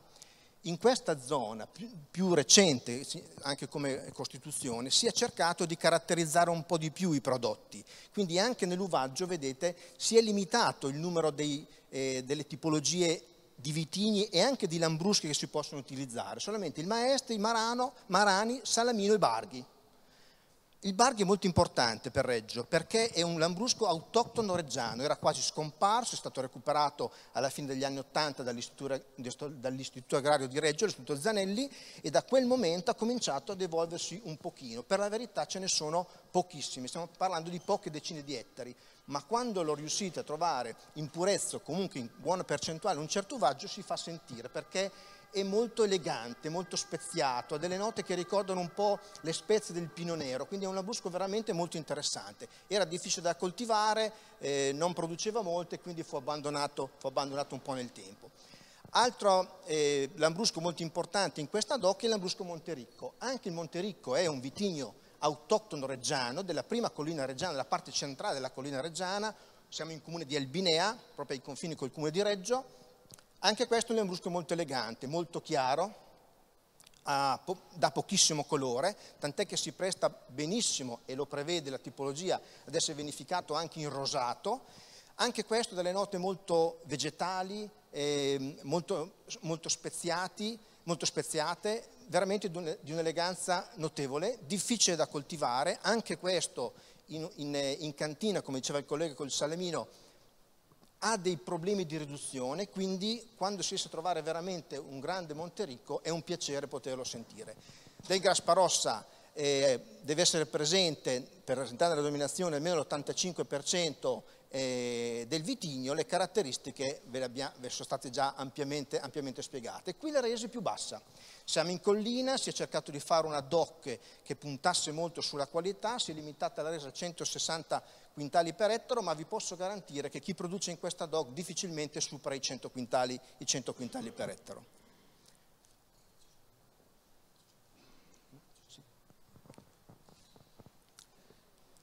S4: in questa zona più, più recente, anche come Costituzione, si è cercato di caratterizzare un po' di più i prodotti. Quindi anche nell'uvaggio, vedete, si è limitato il numero dei, eh, delle tipologie di vitigni e anche di lambrusche che si possono utilizzare, solamente il maestro, il marano, marani, salamino e barghi. Il Barghi è molto importante per Reggio perché è un lambrusco autoctono reggiano, era quasi scomparso, è stato recuperato alla fine degli anni Ottanta dall'Istituto, dall'istituto Agrario di Reggio, l'Istituto Zanelli, e da quel momento ha cominciato ad evolversi un pochino. Per la verità ce ne sono pochissimi, stiamo parlando di poche decine di ettari, ma quando lo riuscite a trovare in purezza o comunque in buona percentuale un certo uvaggio si fa sentire perché è molto elegante, molto speziato, ha delle note che ricordano un po' le spezie del pino nero, quindi è un lambrusco veramente molto interessante. Era difficile da coltivare, eh, non produceva molto e quindi fu abbandonato, fu abbandonato un po' nel tempo. Altro eh, lambrusco molto importante in questa doc è il lambrusco Montericco. Anche il Montericco è un vitigno autoctono reggiano, della prima collina reggiana, della parte centrale della collina reggiana, siamo in comune di Albinea, proprio ai confini col comune di Reggio, anche questo è un lembrusco molto elegante, molto chiaro, po da pochissimo colore, tant'è che si presta benissimo, e lo prevede la tipologia, ad essere vinificato anche in rosato. Anche questo delle note molto vegetali, eh, molto, molto, speziati, molto speziate, veramente di un'eleganza notevole, difficile da coltivare, anche questo in, in, in cantina, come diceva il collega col salemino, ha dei problemi di riduzione, quindi quando si riesce a trovare veramente un grande Monte Ricco è un piacere poterlo sentire. Del Grasparossa eh, deve essere presente per rappresentare la dominazione almeno l'85% eh, del vitigno, le caratteristiche ve le, abbiamo, ve sono state già ampiamente, ampiamente spiegate. Qui la resa è più bassa. Siamo in collina, si è cercato di fare una DOC che puntasse molto sulla qualità, si è limitata la resa a 160 quintali per ettaro, ma vi posso garantire che chi produce in questa DOC difficilmente supera i 100 quintali, i 100 quintali per ettaro.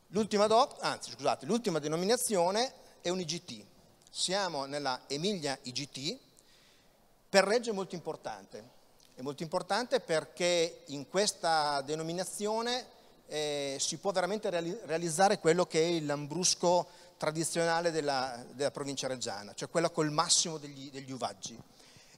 S4: L'ultima DOC, anzi scusate, l'ultima denominazione è un IGT. Siamo nella Emilia IGT per legge è molto importante. È molto importante perché in questa denominazione eh, si può veramente realizzare quello che è il lambrusco tradizionale della, della provincia reggiana, cioè quello col massimo degli, degli uvaggi.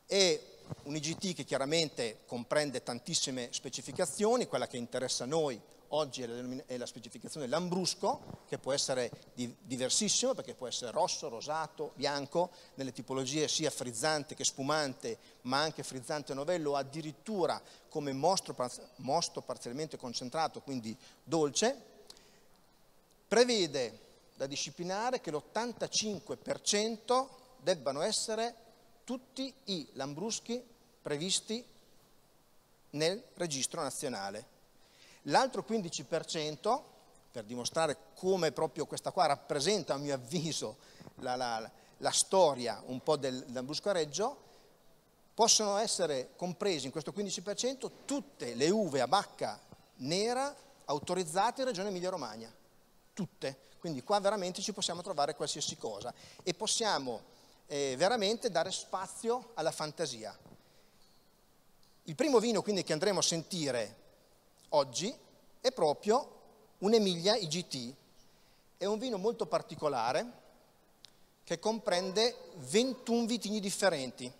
S4: E un IGT che chiaramente comprende tantissime specificazioni, quella che interessa a noi oggi è la, è la specificazione lambrusco, che può essere di, diversissimo perché può essere rosso, rosato, bianco, nelle tipologie sia frizzante che spumante, ma anche frizzante novello, addirittura come mostro, mosto parzialmente concentrato, quindi dolce. Prevede da disciplinare che l'85% debbano essere tutti i lambruschi previsti nel registro nazionale L'altro 15%, per dimostrare come proprio questa qua rappresenta, a mio avviso, la, la, la storia un po' del, del Buscareggio, possono essere compresi in questo 15% tutte le uve a bacca nera autorizzate in Regione Emilia-Romagna. Tutte. Quindi qua veramente ci possiamo trovare qualsiasi cosa e possiamo eh, veramente dare spazio alla fantasia. Il primo vino quindi che andremo a sentire oggi è proprio un Emilia IGT. È un vino molto particolare che comprende 21 vitigni differenti.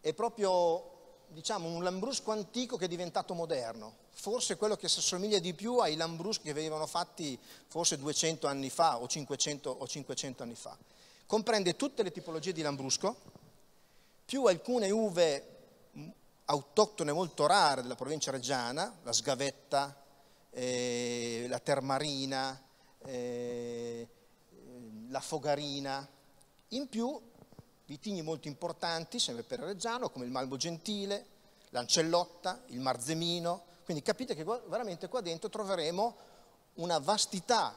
S4: È proprio diciamo, un lambrusco antico che è diventato moderno. Forse quello che si assomiglia di più ai lambruschi che venivano fatti forse 200 anni fa o 500, o 500 anni fa. Comprende tutte le tipologie di lambrusco, più alcune uve autoctone molto rare della provincia reggiana, la sgavetta, eh, la termarina, eh, eh la fogarina, in più vitigni molto importanti, sempre per Reggiano, come il Malmo Gentile, l'Ancellotta, il Marzemino, quindi capite che veramente qua dentro troveremo una vastità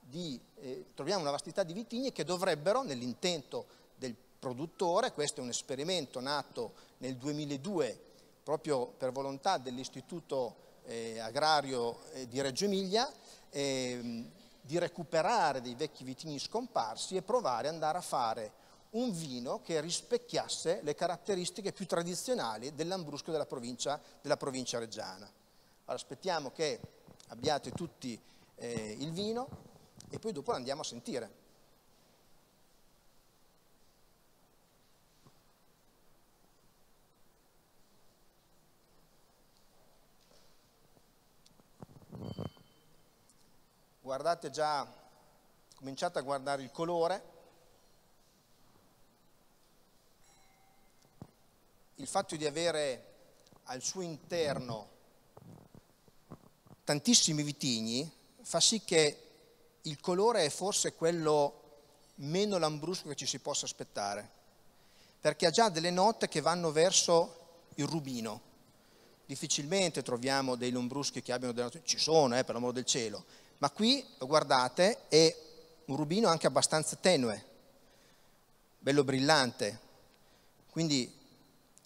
S4: di, eh, troviamo una vastità di vitigni che dovrebbero, nell'intento del produttore, questo è un esperimento nato nel 2002 proprio per volontà dell'Istituto eh, Agrario eh, di Reggio Emilia, ehm, di recuperare dei vecchi vitigni scomparsi e provare ad andare a fare un vino che rispecchiasse le caratteristiche più tradizionali dell'ambrusco della provincia, della provincia reggiana. Allora, aspettiamo che abbiate tutti eh, il vino e poi dopo lo andiamo a sentire. guardate già, cominciate a guardare il colore, il fatto di avere al suo interno tantissimi vitigni fa sì che il colore è forse quello meno lambrusco che ci si possa aspettare, perché ha già delle note che vanno verso il rubino. Difficilmente troviamo dei lombruschi che abbiano delle note, ci sono eh, per l'amore del cielo, ma qui, lo guardate, è un rubino anche abbastanza tenue, bello brillante. Quindi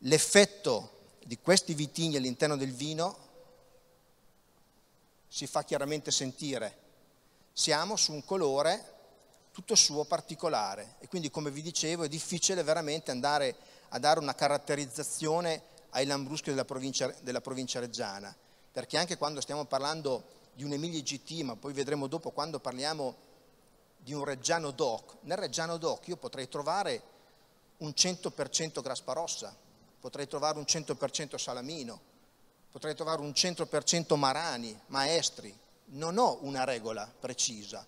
S4: l'effetto di questi vitigni all'interno del vino si fa chiaramente sentire. Siamo su un colore tutto suo particolare e quindi come vi dicevo è difficile veramente andare a dare una caratterizzazione ai lambruschi della provincia, della provincia reggiana, perché anche quando stiamo parlando di un Emilio IGT, ma poi vedremo dopo quando parliamo di un Reggiano DOC. Nel Reggiano DOC io potrei trovare un 100% Grasparossa, potrei trovare un 100% Salamino, potrei trovare un 100% Marani, Maestri. Non ho una regola precisa,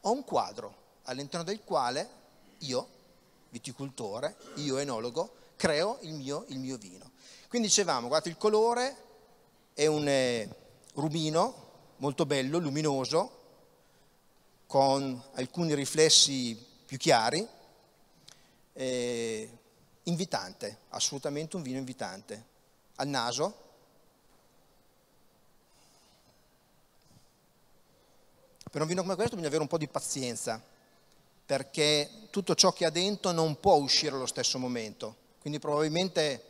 S4: ho un quadro all'interno del quale io, viticoltore, io enologo, creo il mio, il mio vino. Quindi dicevamo, guardate, il colore è un eh, rubino molto bello, luminoso, con alcuni riflessi più chiari, eh, invitante, assolutamente un vino invitante. Al naso, per un vino come questo bisogna avere un po' di pazienza, perché tutto ciò che ha dentro non può uscire allo stesso momento. Quindi probabilmente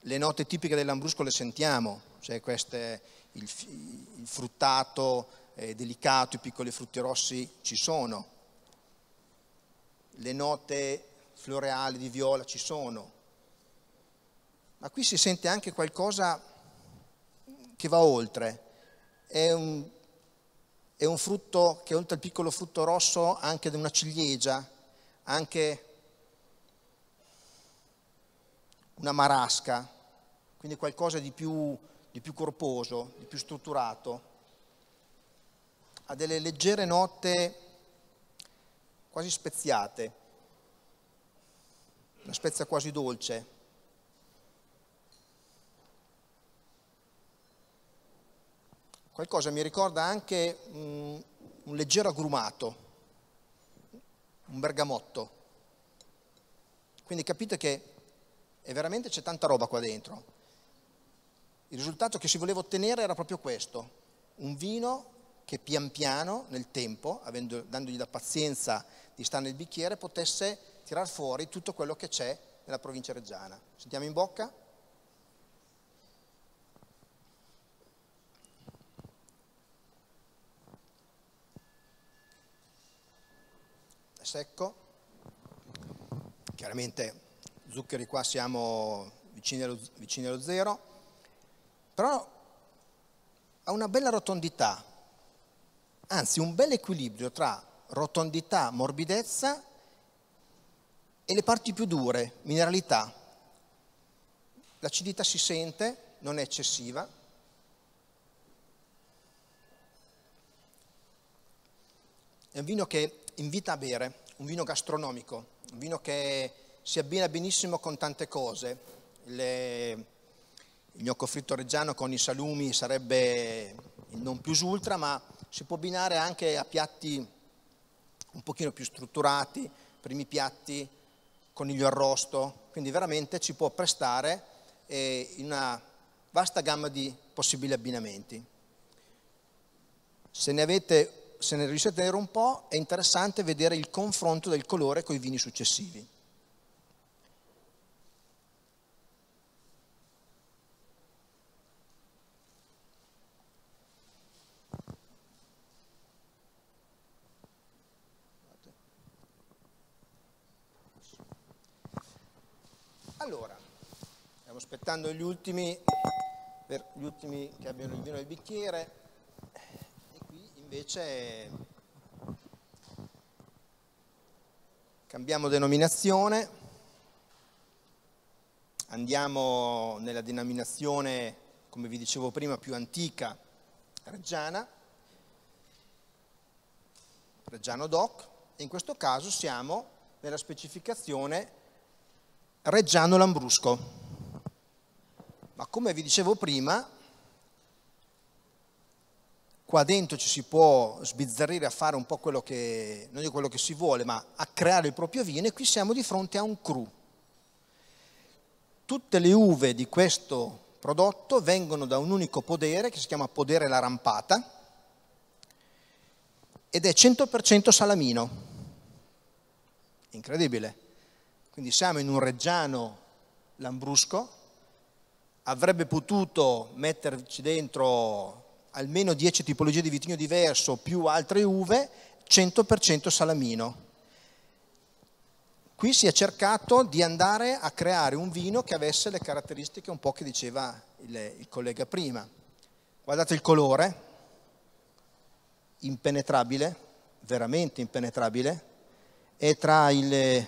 S4: le note tipiche dell'ambrusco le sentiamo, cioè queste, il, il fruttato eh, delicato, i piccoli frutti rossi ci sono, le note floreali di viola ci sono, ma qui si sente anche qualcosa che va oltre, è un, è un frutto che oltre al piccolo frutto rosso anche di una ciliegia, anche una marasca, quindi qualcosa di più di più corposo, di più strutturato, ha delle leggere note quasi speziate, una spezia quasi dolce. Qualcosa mi ricorda anche un, un leggero agrumato, un bergamotto. Quindi capite che veramente c'è tanta roba qua dentro. Il risultato che si voleva ottenere era proprio questo, un vino che pian piano, nel tempo, avendo, dandogli la pazienza di stare nel bicchiere, potesse tirar fuori tutto quello che c'è nella provincia reggiana. Sentiamo in bocca? È secco. Chiaramente zuccheri qua siamo vicini allo, vicini allo zero però ha una bella rotondità, anzi un bel equilibrio tra rotondità, morbidezza e le parti più dure, mineralità. L'acidità si sente, non è eccessiva. È un vino che invita a bere, un vino gastronomico, un vino che si abbina benissimo con tante cose, le, il gnocco fritto reggiano con i salumi sarebbe il non plus ultra, ma si può abbinare anche a piatti un pochino più strutturati, primi piatti, coniglio arrosto, quindi veramente ci può prestare eh, una vasta gamma di possibili abbinamenti. Se ne, avete, se ne riuscite a tenere un po', è interessante vedere il confronto del colore con i vini successivi. Stiamo aspettando gli ultimi, per gli ultimi che abbiano il vino nel bicchiere. E qui invece cambiamo denominazione, andiamo nella denominazione, come vi dicevo prima, più antica, Reggiana, Reggiano DOC, e in questo caso siamo nella specificazione Reggiano Lambrusco. Ma come vi dicevo prima, qua dentro ci si può sbizzarrire a fare un po' quello che, non dico quello che si vuole, ma a creare il proprio vino e qui siamo di fronte a un cru. Tutte le uve di questo prodotto vengono da un unico podere che si chiama podere la rampata ed è 100% salamino. Incredibile. Quindi siamo in un reggiano lambrusco avrebbe potuto metterci dentro almeno 10 tipologie di vitigno diverso più altre uve, 100% salamino. Qui si è cercato di andare a creare un vino che avesse le caratteristiche un po' che diceva il, il collega prima. Guardate il colore, impenetrabile, veramente impenetrabile, è tra il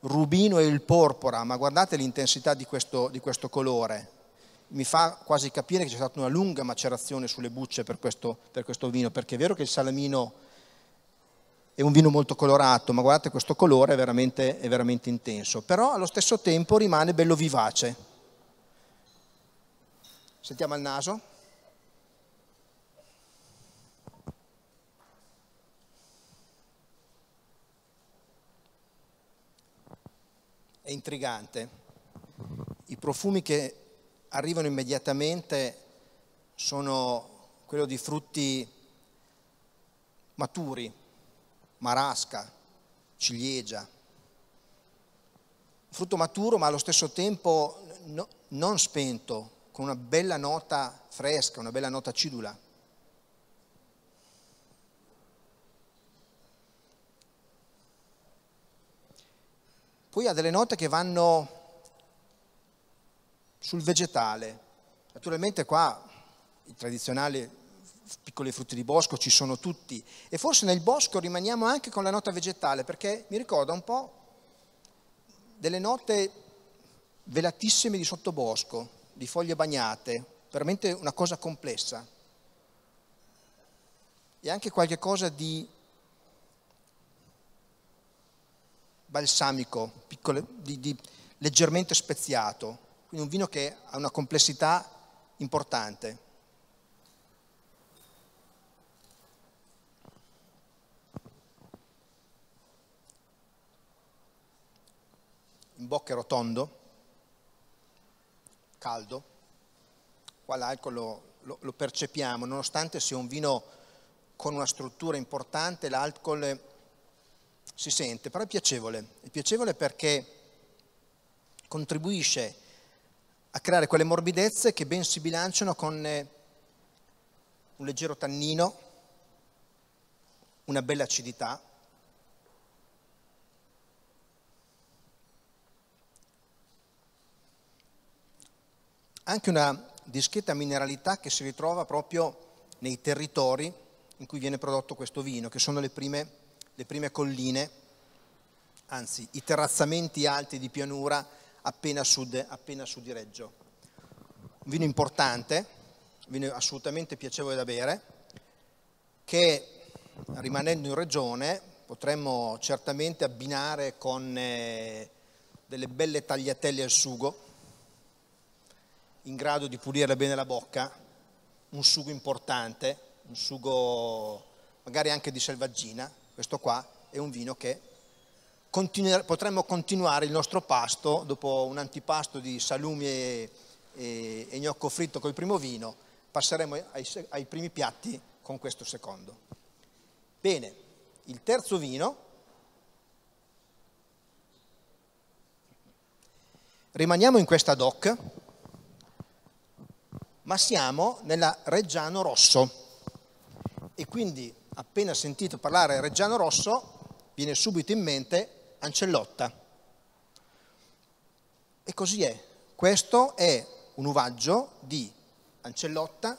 S4: rubino e il porpora, ma guardate l'intensità di di questo colore, mi fa quasi capire che c'è stata una lunga macerazione sulle bucce per questo, per questo vino, perché è vero che il salamino è un vino molto colorato, ma guardate questo colore è veramente, è veramente intenso, però allo stesso tempo rimane bello vivace. Sentiamo il naso. È intrigante. I profumi che arrivano immediatamente sono quello di frutti maturi, marasca, ciliegia. Frutto maturo ma allo stesso tempo no, non spento, con una bella nota fresca, una bella nota acidula. Poi ha delle note che vanno sul vegetale. Naturalmente qua i tradizionali piccoli frutti di bosco ci sono tutti e forse nel bosco rimaniamo anche con la nota vegetale perché mi ricorda un po' delle note velatissime di sottobosco, di foglie bagnate, veramente una cosa complessa e anche qualche cosa di balsamico, piccole, di, di leggermente speziato quindi un vino che ha una complessità importante. In bocca è rotondo, caldo, qua l'alcol lo, lo, lo percepiamo, nonostante sia un vino con una struttura importante, l'alcol si sente, però è piacevole, è piacevole perché contribuisce a a creare quelle morbidezze che ben si bilanciano con eh, un leggero tannino, una bella acidità. Anche una discreta mineralità che si ritrova proprio nei territori in cui viene prodotto questo vino, che sono le prime, le prime colline, anzi i terrazzamenti alti di pianura appena a sud, appena sud di Reggio. Un vino importante, un vino assolutamente piacevole da bere, che rimanendo in regione potremmo certamente abbinare con eh, delle belle tagliatelle al sugo, in grado di pulire bene la bocca, un sugo importante, un sugo magari anche di selvaggina, questo qua è un vino che continu- potremmo continuare il nostro pasto dopo un antipasto di salumi e, e, e gnocco fritto col primo vino, passeremo ai, ai primi piatti con questo secondo. Bene, il terzo vino Rimaniamo in questa doc, ma siamo nella Reggiano Rosso e quindi appena sentito parlare Reggiano Rosso viene subito in mente Ancellotta. E così è. Questo è un uvaggio di Ancellotta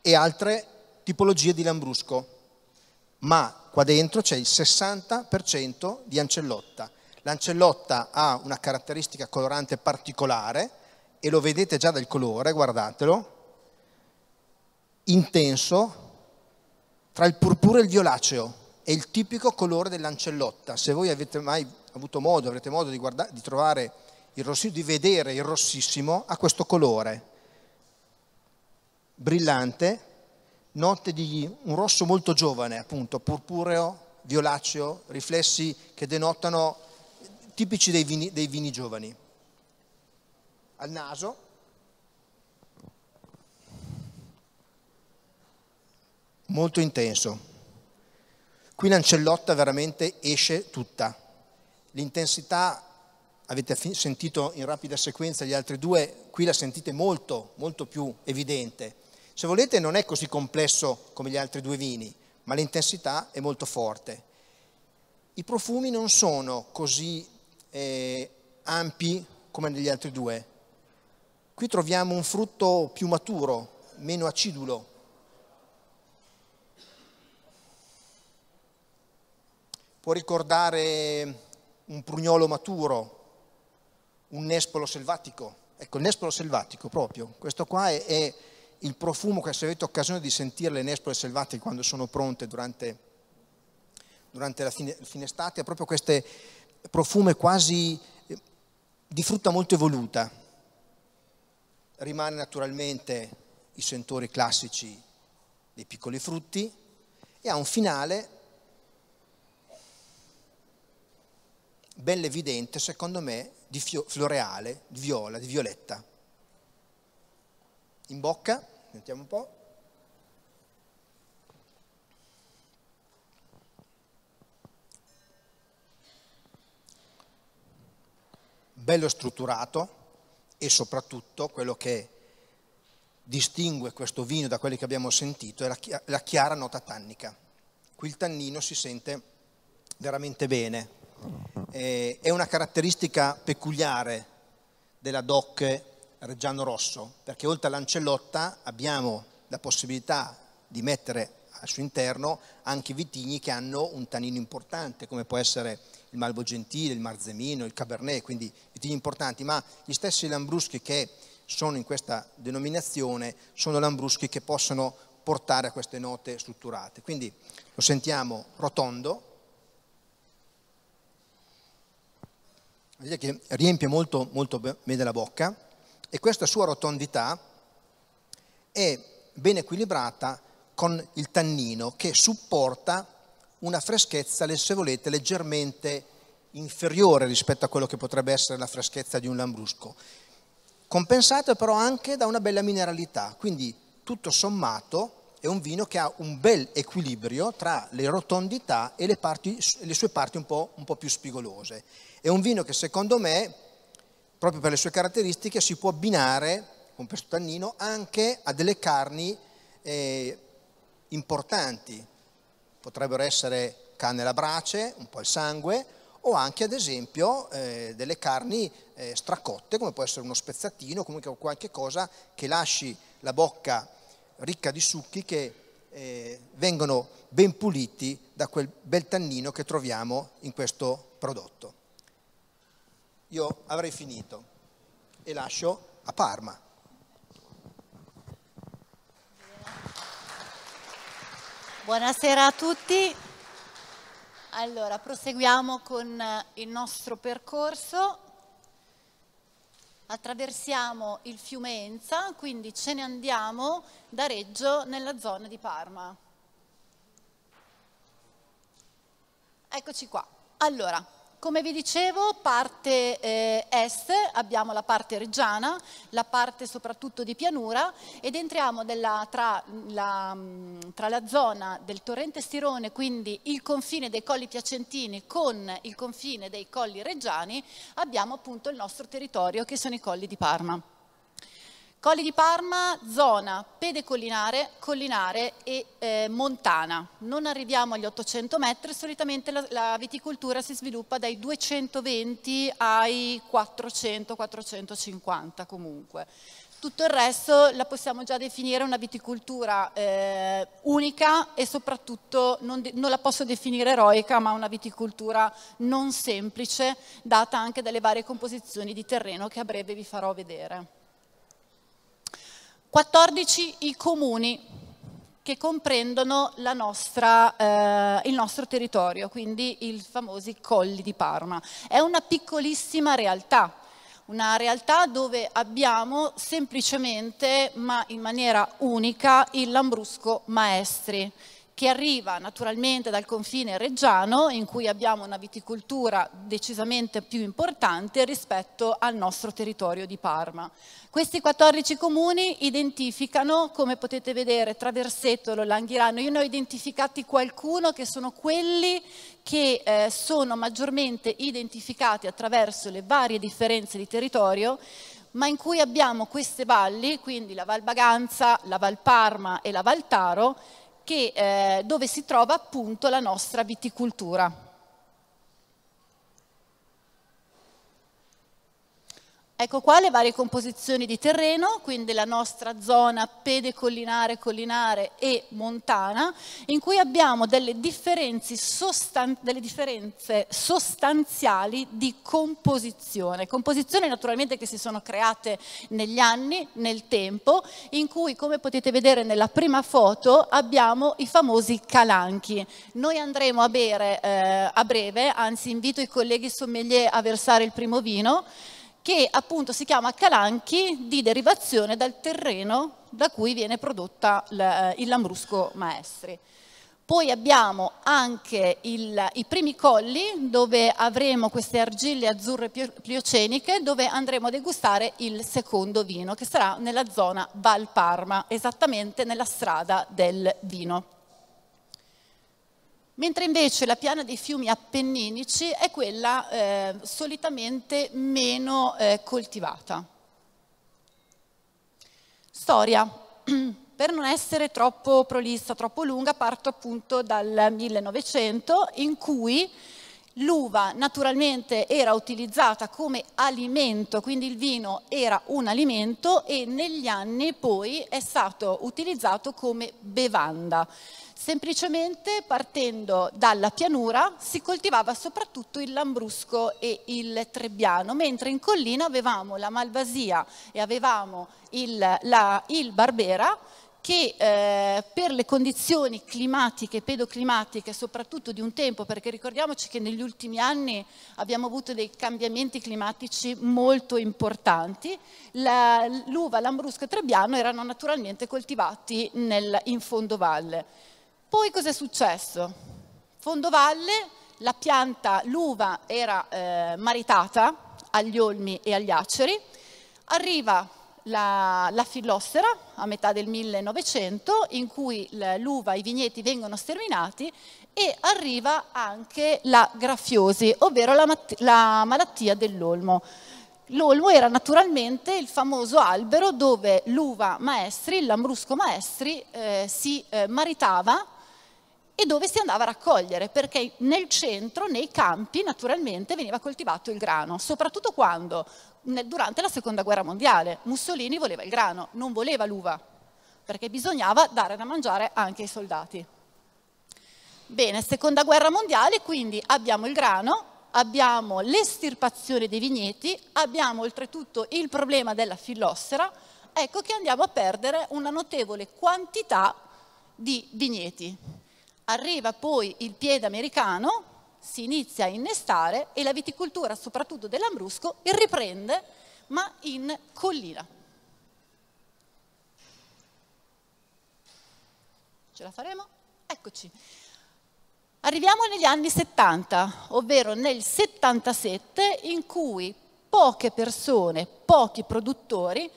S4: e altre tipologie di Lambrusco. Ma qua dentro c'è il 60% di Ancellotta. L'ancellotta ha una caratteristica colorante particolare e lo vedete già dal colore, guardatelo, intenso, tra il purpura e il violaceo è il tipico colore dell'ancellotta. Se voi avete mai avuto modo, avrete modo di, guarda- di trovare il rossissimo, di vedere il rossissimo, ha questo colore brillante, note di un rosso molto giovane, appunto, purpureo, violaceo, riflessi che denotano tipici dei vini, dei vini giovani. Al naso, molto intenso. Qui l'ancellotta veramente esce tutta. L'intensità, avete sentito in rapida sequenza gli altri due, qui la sentite molto, molto più evidente. Se volete non è così complesso come gli altri due vini, ma l'intensità è molto forte. I profumi non sono così eh, ampi come negli altri due. Qui troviamo un frutto più maturo, meno acidulo, Può ricordare un prugnolo maturo, un nespolo selvatico. Ecco, il nespolo selvatico proprio, questo qua è, è il profumo che se avete occasione di sentire le nespole selvatiche quando sono pronte durante, durante la fine, fine estate, è proprio questo profumo quasi eh, di frutta molto evoluta. Rimane naturalmente i sentori classici dei piccoli frutti e ha un finale bella evidente, secondo me, di floreale, di viola, di violetta. In bocca, sentiamo un po'. Bello strutturato e soprattutto quello che distingue questo vino da quelli che abbiamo sentito è la chiara nota tannica. Qui il tannino si sente veramente bene, eh, è una caratteristica peculiare della DOC Reggiano Rosso, perché oltre all'Ancellotta abbiamo la possibilità di mettere al suo interno anche vitigni che hanno un tanino importante, come può essere il Malvo Gentile, il Marzemino, il Cabernet, quindi vitigni importanti, ma gli stessi lambruschi che sono in questa denominazione sono lambruschi che possono portare a queste note strutturate. Quindi lo sentiamo rotondo, vedete che riempie molto, molto bene la bocca e questa sua rotondità è ben equilibrata con il tannino che supporta una freschezza, se volete, leggermente inferiore rispetto a quello che potrebbe essere la freschezza di un lambrusco, Compensato però anche da una bella mineralità, quindi tutto sommato è un vino che ha un bel equilibrio tra le rotondità e le, parti, le sue parti un po', un po' più spigolose. È un vino che secondo me, proprio per le sue caratteristiche, si può abbinare con questo tannino anche a delle carni eh, importanti. Potrebbero essere canne alla brace, un po' il sangue, o anche ad esempio eh, delle carni eh, stracotte, come può essere uno spezzatino, comunque qualche cosa che lasci la bocca ricca di succhi che eh, vengono ben puliti da quel bel tannino che troviamo in questo prodotto. Io avrei finito e lascio a Parma.
S5: Buonasera a tutti. Allora, proseguiamo con il nostro percorso attraversiamo il fiume Enza, quindi ce ne andiamo da Reggio nella zona di Parma. Eccoci qua. Allora, come vi dicevo, parte eh, est, abbiamo la parte reggiana, la parte soprattutto di pianura ed entriamo della, tra, la, mm, tra, la, zona del torrente Stirone, quindi il confine dei colli piacentini con il confine dei colli reggiani, abbiamo appunto il nostro territorio che sono i colli di Parma. Colli di Parma, zona pedecollinare, collinare e eh, montana. Non arriviamo agli 800 metri, solitamente la, la viticoltura si sviluppa dai 220 ai 400-450 comunque. Tutto il resto la possiamo già definire una viticoltura eh, unica e soprattutto non, non, la posso definire eroica, ma una viticoltura non semplice, data anche dalle varie composizioni di terreno che a breve vi farò vedere. 14 i comuni che comprendono nostra, eh, il nostro territorio, quindi i famosi colli di Parma. È una piccolissima realtà, una realtà dove abbiamo semplicemente, ma in maniera unica, il Lambrusco Maestri, che arriva naturalmente dal confine reggiano, in cui abbiamo una viticoltura decisamente più importante rispetto al nostro territorio di Parma. Questi 14 comuni identificano, come potete vedere, Traversetolo, Langhirano, io ne ho identificati qualcuno che sono quelli che eh, sono maggiormente identificati attraverso le varie differenze di territorio, ma in cui abbiamo queste valli, quindi la Val Baganza, la Val Parma e la Val Taro, che, eh, dove si trova appunto la nostra viticultura. Ecco qua le varie composizioni di terreno, quindi la nostra zona pedecollinare, collinare e montana, in cui abbiamo delle, sostan delle differenze sostanziali di composizione. Composizioni naturalmente che si sono create negli anni, nel tempo, in cui come potete vedere nella prima foto abbiamo i famosi calanchi. Noi andremo a bere eh, a breve, anzi invito i colleghi sommelier a versare il primo vino, che appunto si chiama calanchi di derivazione dal terreno da cui viene prodotta eh, il lambrusco maestri. Poi abbiamo anche il, i primi colli dove avremo queste argille azzurre plioceniche dove andremo a degustare il secondo vino che sarà nella zona Val Parma, esattamente nella strada del vino mentre invece la piana dei fiumi appenninici è quella eh, solitamente meno eh, coltivata. Storia. Per non essere troppo prolissa, troppo lunga, parto appunto dal 1900 in cui l'uva naturalmente era utilizzata come alimento, quindi il vino era un alimento e negli anni poi è stato utilizzato come bevanda. Semplicemente partendo dalla pianura si coltivava soprattutto il lambrusco e il trebbiano, mentre in collina avevamo la malvasia e avevamo il, la, il barbera che eh, per le condizioni climatiche, pedoclimatiche, soprattutto di un tempo, perché ricordiamoci che negli ultimi anni abbiamo avuto dei cambiamenti climatici molto importanti, la, l'uva, lambrusco e trebbiano erano naturalmente coltivati nel, in fondovalle. Poi cos'è successo? Fondovalle, la pianta, l'uva era eh, maritata agli olmi e agli aceri, arriva la, la fillossera a metà del 1900 in cui l'uva, i vigneti vengono sterminati e arriva anche la grafiosi, ovvero la, la malattia dell'olmo. L'olmo era naturalmente il famoso albero dove l'uva maestri, il lambrusco maestri, eh, si eh, maritava e dove si andava a raccogliere, perché nel centro, nei campi, naturalmente veniva coltivato il grano, soprattutto quando, durante la seconda guerra mondiale, Mussolini voleva il grano, non voleva l'uva, perché bisognava dare da mangiare anche ai soldati. Bene, seconda guerra mondiale, quindi abbiamo il grano, abbiamo l'estirpazione dei vigneti, abbiamo oltretutto il problema della fillossera, ecco che andiamo a perdere una notevole quantità di vigneti Arriva poi il piede americano, si inizia a innestare e la viticoltura, soprattutto dell'Ambrusco, riprende, ma in collina. Ce la faremo? Eccoci. Arriviamo negli anni 70, ovvero nel 77, in cui poche persone, pochi produttori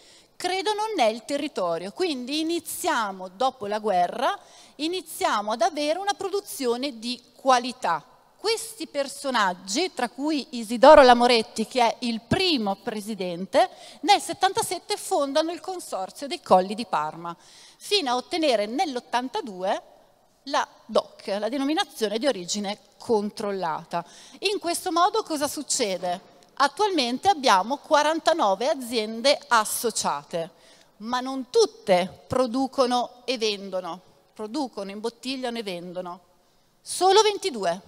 S5: credono nel territorio. Quindi iniziamo, dopo la guerra, iniziamo ad avere una produzione di qualità. Questi personaggi, tra cui Isidoro Lamoretti, che è il primo presidente, nel 77 fondano il Consorzio dei Colli di Parma, fino a ottenere nell'82 la DOC, la denominazione di origine controllata. In questo modo cosa succede? Attualmente abbiamo 49 aziende associate, ma non tutte producono e vendono, producono, imbottigliano e vendono, solo 22,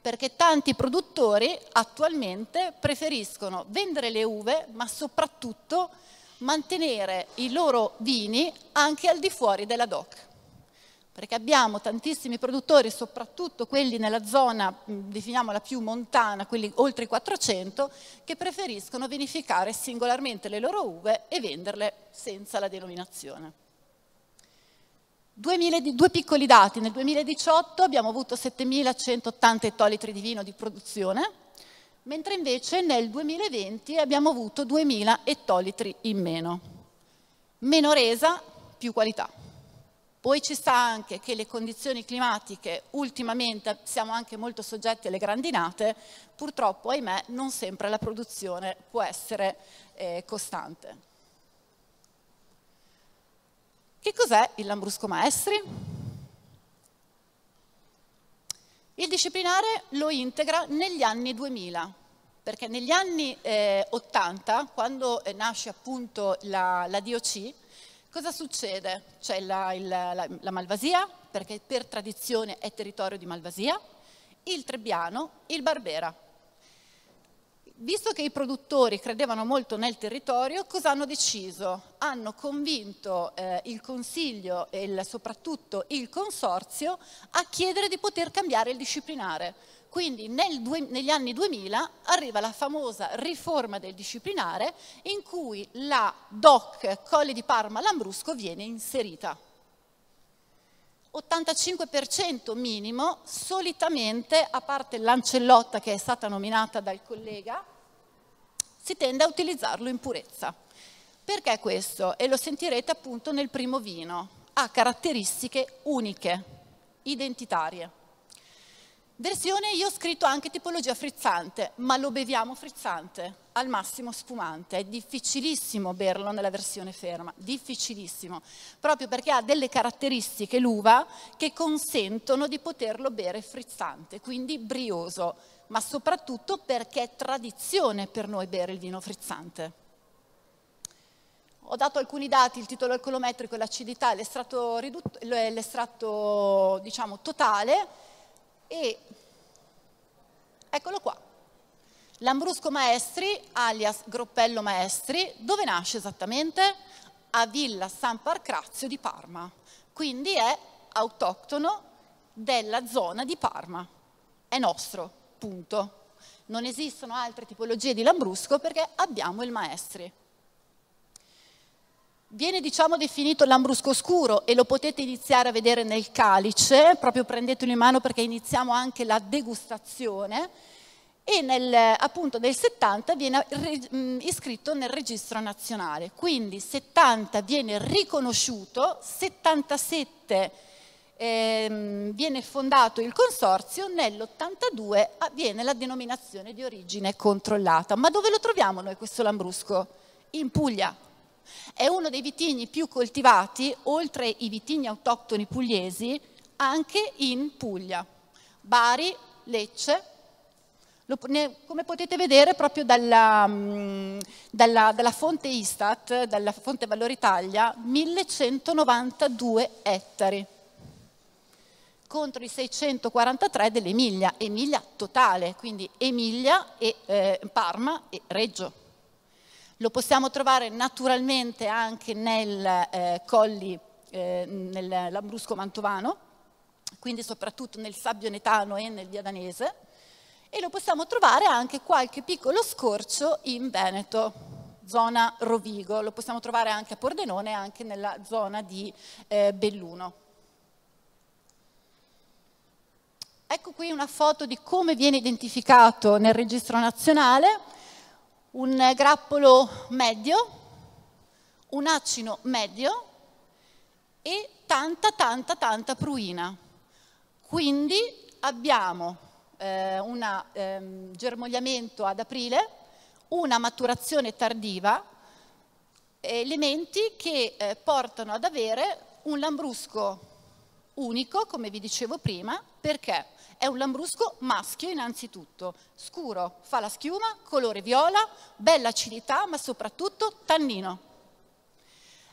S5: perché tanti produttori attualmente preferiscono vendere le uve, ma soprattutto mantenere i loro vini anche al di fuori della DOC perché abbiamo tantissimi produttori, soprattutto quelli nella zona, definiamola più montana, quelli oltre i 400, che preferiscono vinificare singolarmente le loro uve e venderle senza la denominazione. Due, due piccoli dati, nel 2018 abbiamo avuto 7.180 ettolitri di vino di produzione, mentre invece nel 2020 abbiamo avuto 2.000 ettolitri in meno. Meno resa, più qualità. Poi ci sta anche che le condizioni climatiche ultimamente siamo anche molto soggetti alle grandinate, purtroppo ahimè non sempre la produzione può essere eh, costante. Che cos'è il Lambrusco Maestri? Il disciplinare lo integra negli anni 2000, perché negli anni eh, 80, quando eh, nasce appunto la, la DOC, Cosa succede? C'è la, il, la, la, Malvasia, perché per tradizione è territorio di Malvasia, il Trebbiano, il Barbera. Visto che i produttori credevano molto nel territorio, cosa hanno deciso? Hanno convinto eh, il Consiglio e il, soprattutto il Consorzio a chiedere di poter cambiare il disciplinare quindi nel negli anni 2000 arriva la famosa riforma del disciplinare in cui la DOC Colli di Parma Lambrusco viene inserita. 85% minimo, solitamente, a parte l'ancellotta che è stata nominata dal collega, si tende a utilizzarlo in purezza. Perché questo? E lo sentirete appunto nel primo vino. Ha caratteristiche uniche, identitarie. Versione io ho scritto anche tipologia frizzante, ma lo beviamo frizzante, al massimo spumante. È difficilissimo berlo nella versione ferma, difficilissimo, proprio perché ha delle caratteristiche l'uva che consentono di poterlo bere frizzante, quindi brioso, ma soprattutto perché è tradizione per noi bere il vino frizzante. Ho dato alcuni dati, il titolo alcolometrico, l'acidità, l'estratto, ridotto, l'estratto diciamo, totale, e eccolo qua. Lambrusco Maestri, alias Groppello Maestri, dove nasce esattamente? A Villa San Parcrazio di Parma, quindi è autoctono della zona di Parma. È nostro, punto. Non esistono altre tipologie di lambrusco perché abbiamo il maestri. Viene diciamo definito lambrusco scuro e lo potete iniziare a vedere nel calice, proprio prendetelo in mano perché iniziamo anche la degustazione e nel, appunto nel 70 viene iscritto nel registro nazionale, quindi 70 viene riconosciuto, 77 ehm, viene fondato il consorzio, nell'82 avviene ah, la denominazione di origine controllata. Ma dove lo troviamo noi questo lambrusco? In Puglia è uno dei vitigni più coltivati, oltre i vitigni autoctoni pugliesi, anche in Puglia. Bari, Lecce, come potete vedere proprio dalla, mm, dalla, dalla, fonte Istat, dalla fonte Valore Italia, 1192 ettari contro i 643 dell'Emilia, Emilia totale, quindi Emilia e eh, Parma e Reggio. Lo possiamo trovare naturalmente anche nel eh, Colli, eh, nel Lambrusco Mantovano, quindi soprattutto nel sabbio netano e nel Viadanese, e lo possiamo trovare anche qualche piccolo scorcio in Veneto zona Rovigo, lo possiamo trovare anche a Pordenone e anche nella zona di eh, Belluno. Ecco qui una foto di come viene identificato nel registro nazionale un grappolo medio, un acino medio e tanta, tanta, tanta pruina. Quindi abbiamo eh, un eh, germogliamento ad aprile, una maturazione tardiva, elementi che eh, portano ad avere un lambrusco unico, come vi dicevo prima, perché? È un lambrusco maschio innanzitutto, scuro, fa la schiuma, colore viola, bella acidità, ma soprattutto tannino.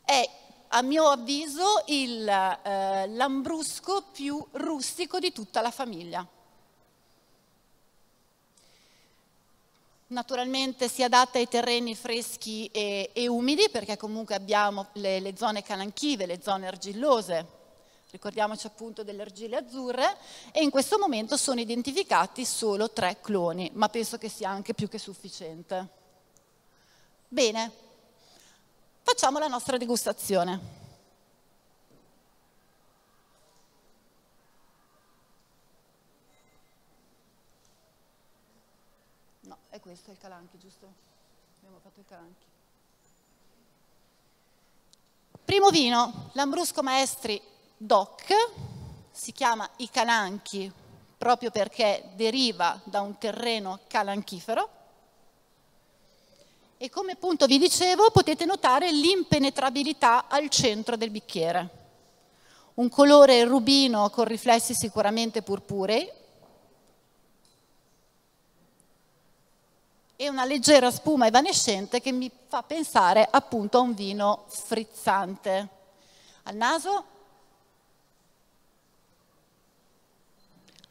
S5: È a mio avviso il eh, lambrusco più rustico di tutta la famiglia. Naturalmente si adatta ai terreni freschi e, e umidi perché comunque abbiamo le, le zone calanchive, le zone argillose, ricordiamoci appunto delle argille azzurre, e in questo momento sono identificati solo tre cloni, ma penso che sia anche più che sufficiente. Bene, facciamo la nostra degustazione. No, è questo il calanchi, giusto? Abbiamo fatto il calanchi. Primo vino, Lambrusco Maestri DOC, si chiama i calanchi proprio perché deriva da un terreno calanchifero. E come appunto vi dicevo potete notare l'impenetrabilità al centro del bicchiere. Un colore rubino con riflessi sicuramente purpurei e una leggera spuma evanescente che mi fa pensare appunto a un vino frizzante. Al naso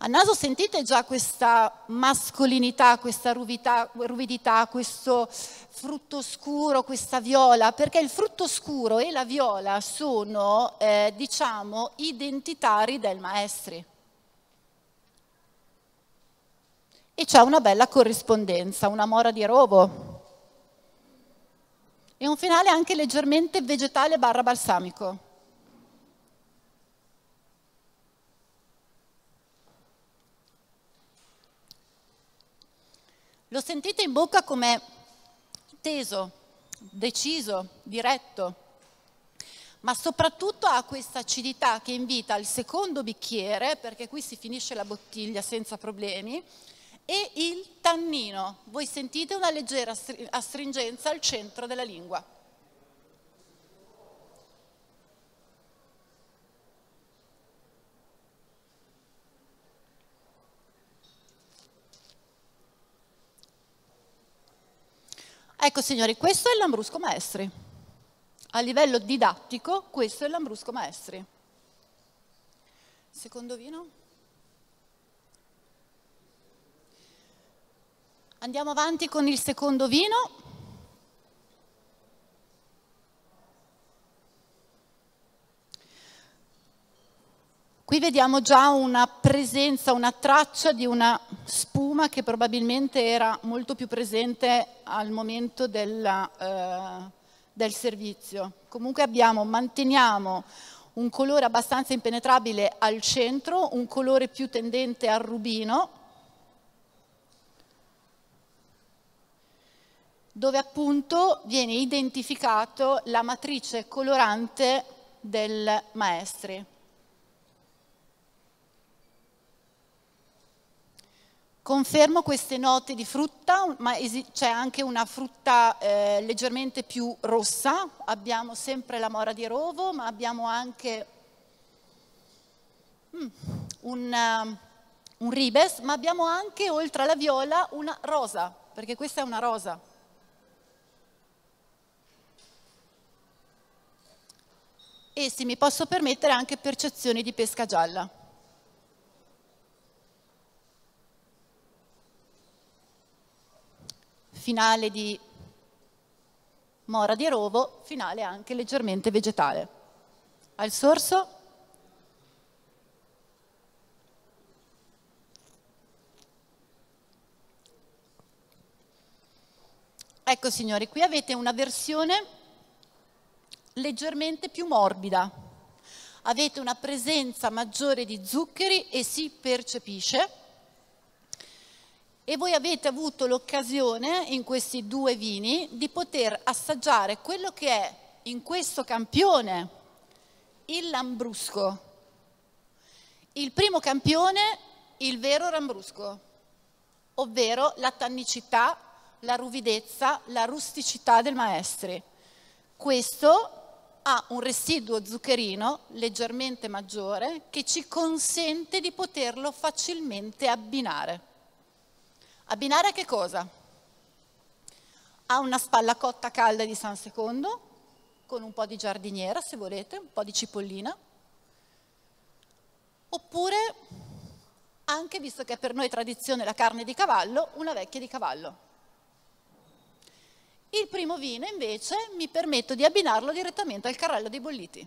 S5: A naso sentite già questa mascolinità, questa ruvità, ruvidità, questo frutto scuro, questa viola, perché il frutto scuro e la viola sono, eh, diciamo, identitari del maestri. E c'è una bella corrispondenza, una mora di rovo. E un finale anche leggermente vegetale barra balsamico. Lo sentite in bocca come teso, deciso, diretto, ma soprattutto ha questa acidità che invita al secondo bicchiere, perché qui si finisce la bottiglia senza problemi, e il tannino. Voi sentite una leggera astringenza al centro della lingua. Ecco signori, questo è il Lambrusco Maestri. A livello didattico questo è il Lambrusco Maestri. Secondo vino? Andiamo avanti con il secondo vino. Qui vediamo già una presenza, una traccia di una spuma che probabilmente era molto più presente al momento della, eh, del servizio. Comunque abbiamo, manteniamo un colore abbastanza impenetrabile al centro, un colore più tendente al rubino, dove appunto viene identificato la matrice colorante del maestri. Confermo queste note di frutta, ma c'è anche una frutta eh, leggermente più rossa, abbiamo sempre la mora di rovo, ma abbiamo anche mm, un, uh, un ribes, ma abbiamo anche oltre alla viola una rosa, perché questa è una rosa. E se mi posso permettere anche percezioni di pesca gialla. finale di mora di rovo, finale anche leggermente vegetale. Al sorso Ecco signori, qui avete una versione leggermente più morbida. Avete una presenza maggiore di zuccheri e si percepisce e voi avete avuto l'occasione in questi due vini di poter assaggiare quello che è in questo campione il lambrusco. Il primo campione, il vero lambrusco, ovvero la tannicità, la ruvidezza, la rusticità del maestri. Questo ha un residuo zuccherino leggermente maggiore che ci consente di poterlo facilmente abbinare. Abbinare a che cosa? A una spalla cotta calda di San Secondo, con un po' di giardiniera se volete, un po' di cipollina, oppure anche, visto che è per noi tradizione la carne di cavallo, una vecchia di cavallo. Il primo vino invece mi permetto di abbinarlo direttamente al carrello dei bolliti.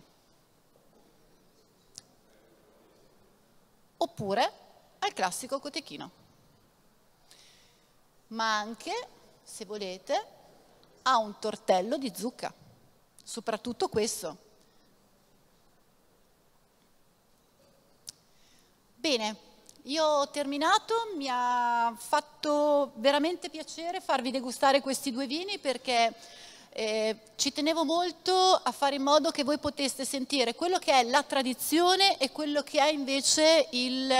S5: Oppure al classico cotechino ma anche, se volete, a un tortello di zucca. Soprattutto questo. Bene, io ho terminato, mi ha fatto veramente piacere farvi degustare questi due vini perché eh, ci tenevo molto a fare in modo che voi poteste sentire quello che è la tradizione e quello che è invece il,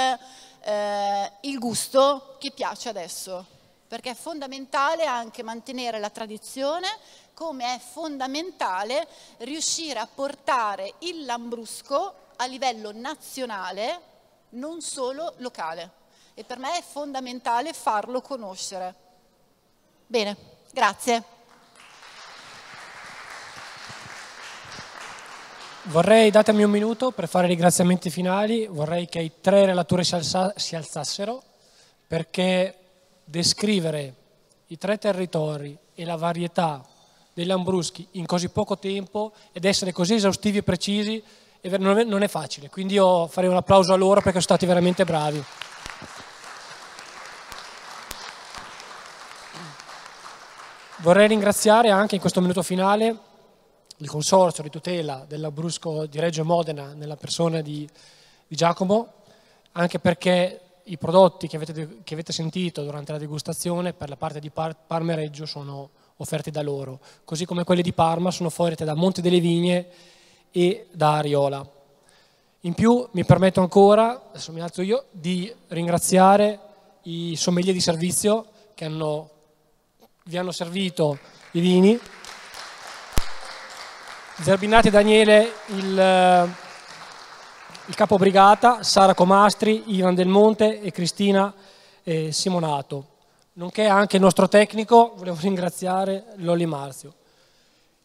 S5: eh, il gusto che piace adesso perché è fondamentale anche mantenere la tradizione, come è fondamentale riuscire a portare il Lambrusco a livello nazionale, non solo locale. E per me è fondamentale farlo conoscere. Bene, grazie.
S1: Vorrei, datemi un minuto per fare i ringraziamenti finali, vorrei che i tre relatori si alzassero perché descrivere i tre territori e la varietà dei lambruschi in così poco tempo ed essere così esaustivi e precisi non è facile, quindi io farei un applauso a loro perché sono stati veramente bravi. Vorrei ringraziare anche in questo minuto finale il consorzio di tutela del Lambrusco di Reggio Modena nella persona di, di Giacomo, anche perché i prodotti che avete, che avete, sentito durante la degustazione per la parte di par Parma sono offerti da loro, così come quelli di Parma sono offerti da Monte delle Vigne e da Ariola. In più mi permetto ancora, adesso mi alzo io, di ringraziare i sommelier di servizio che hanno, vi hanno servito i vini. Zerbinati Daniele, il il brigata Sara Comastri, Ivan Del Monte e Cristina eh, Simonato, nonché anche il nostro tecnico, volevo ringraziare Lolli Marzio.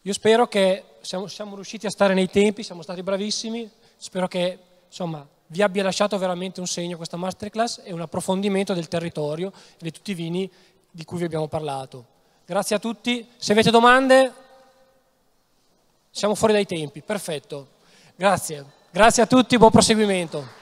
S1: Io spero che siamo, siamo riusciti a stare nei tempi, siamo stati bravissimi, spero che insomma, vi abbia lasciato veramente un segno questa masterclass e un approfondimento del territorio e di tutti i vini di cui vi abbiamo parlato. Grazie a tutti, se avete domande siamo fuori dai tempi, perfetto, grazie. Grazie a tutti, buon proseguimento.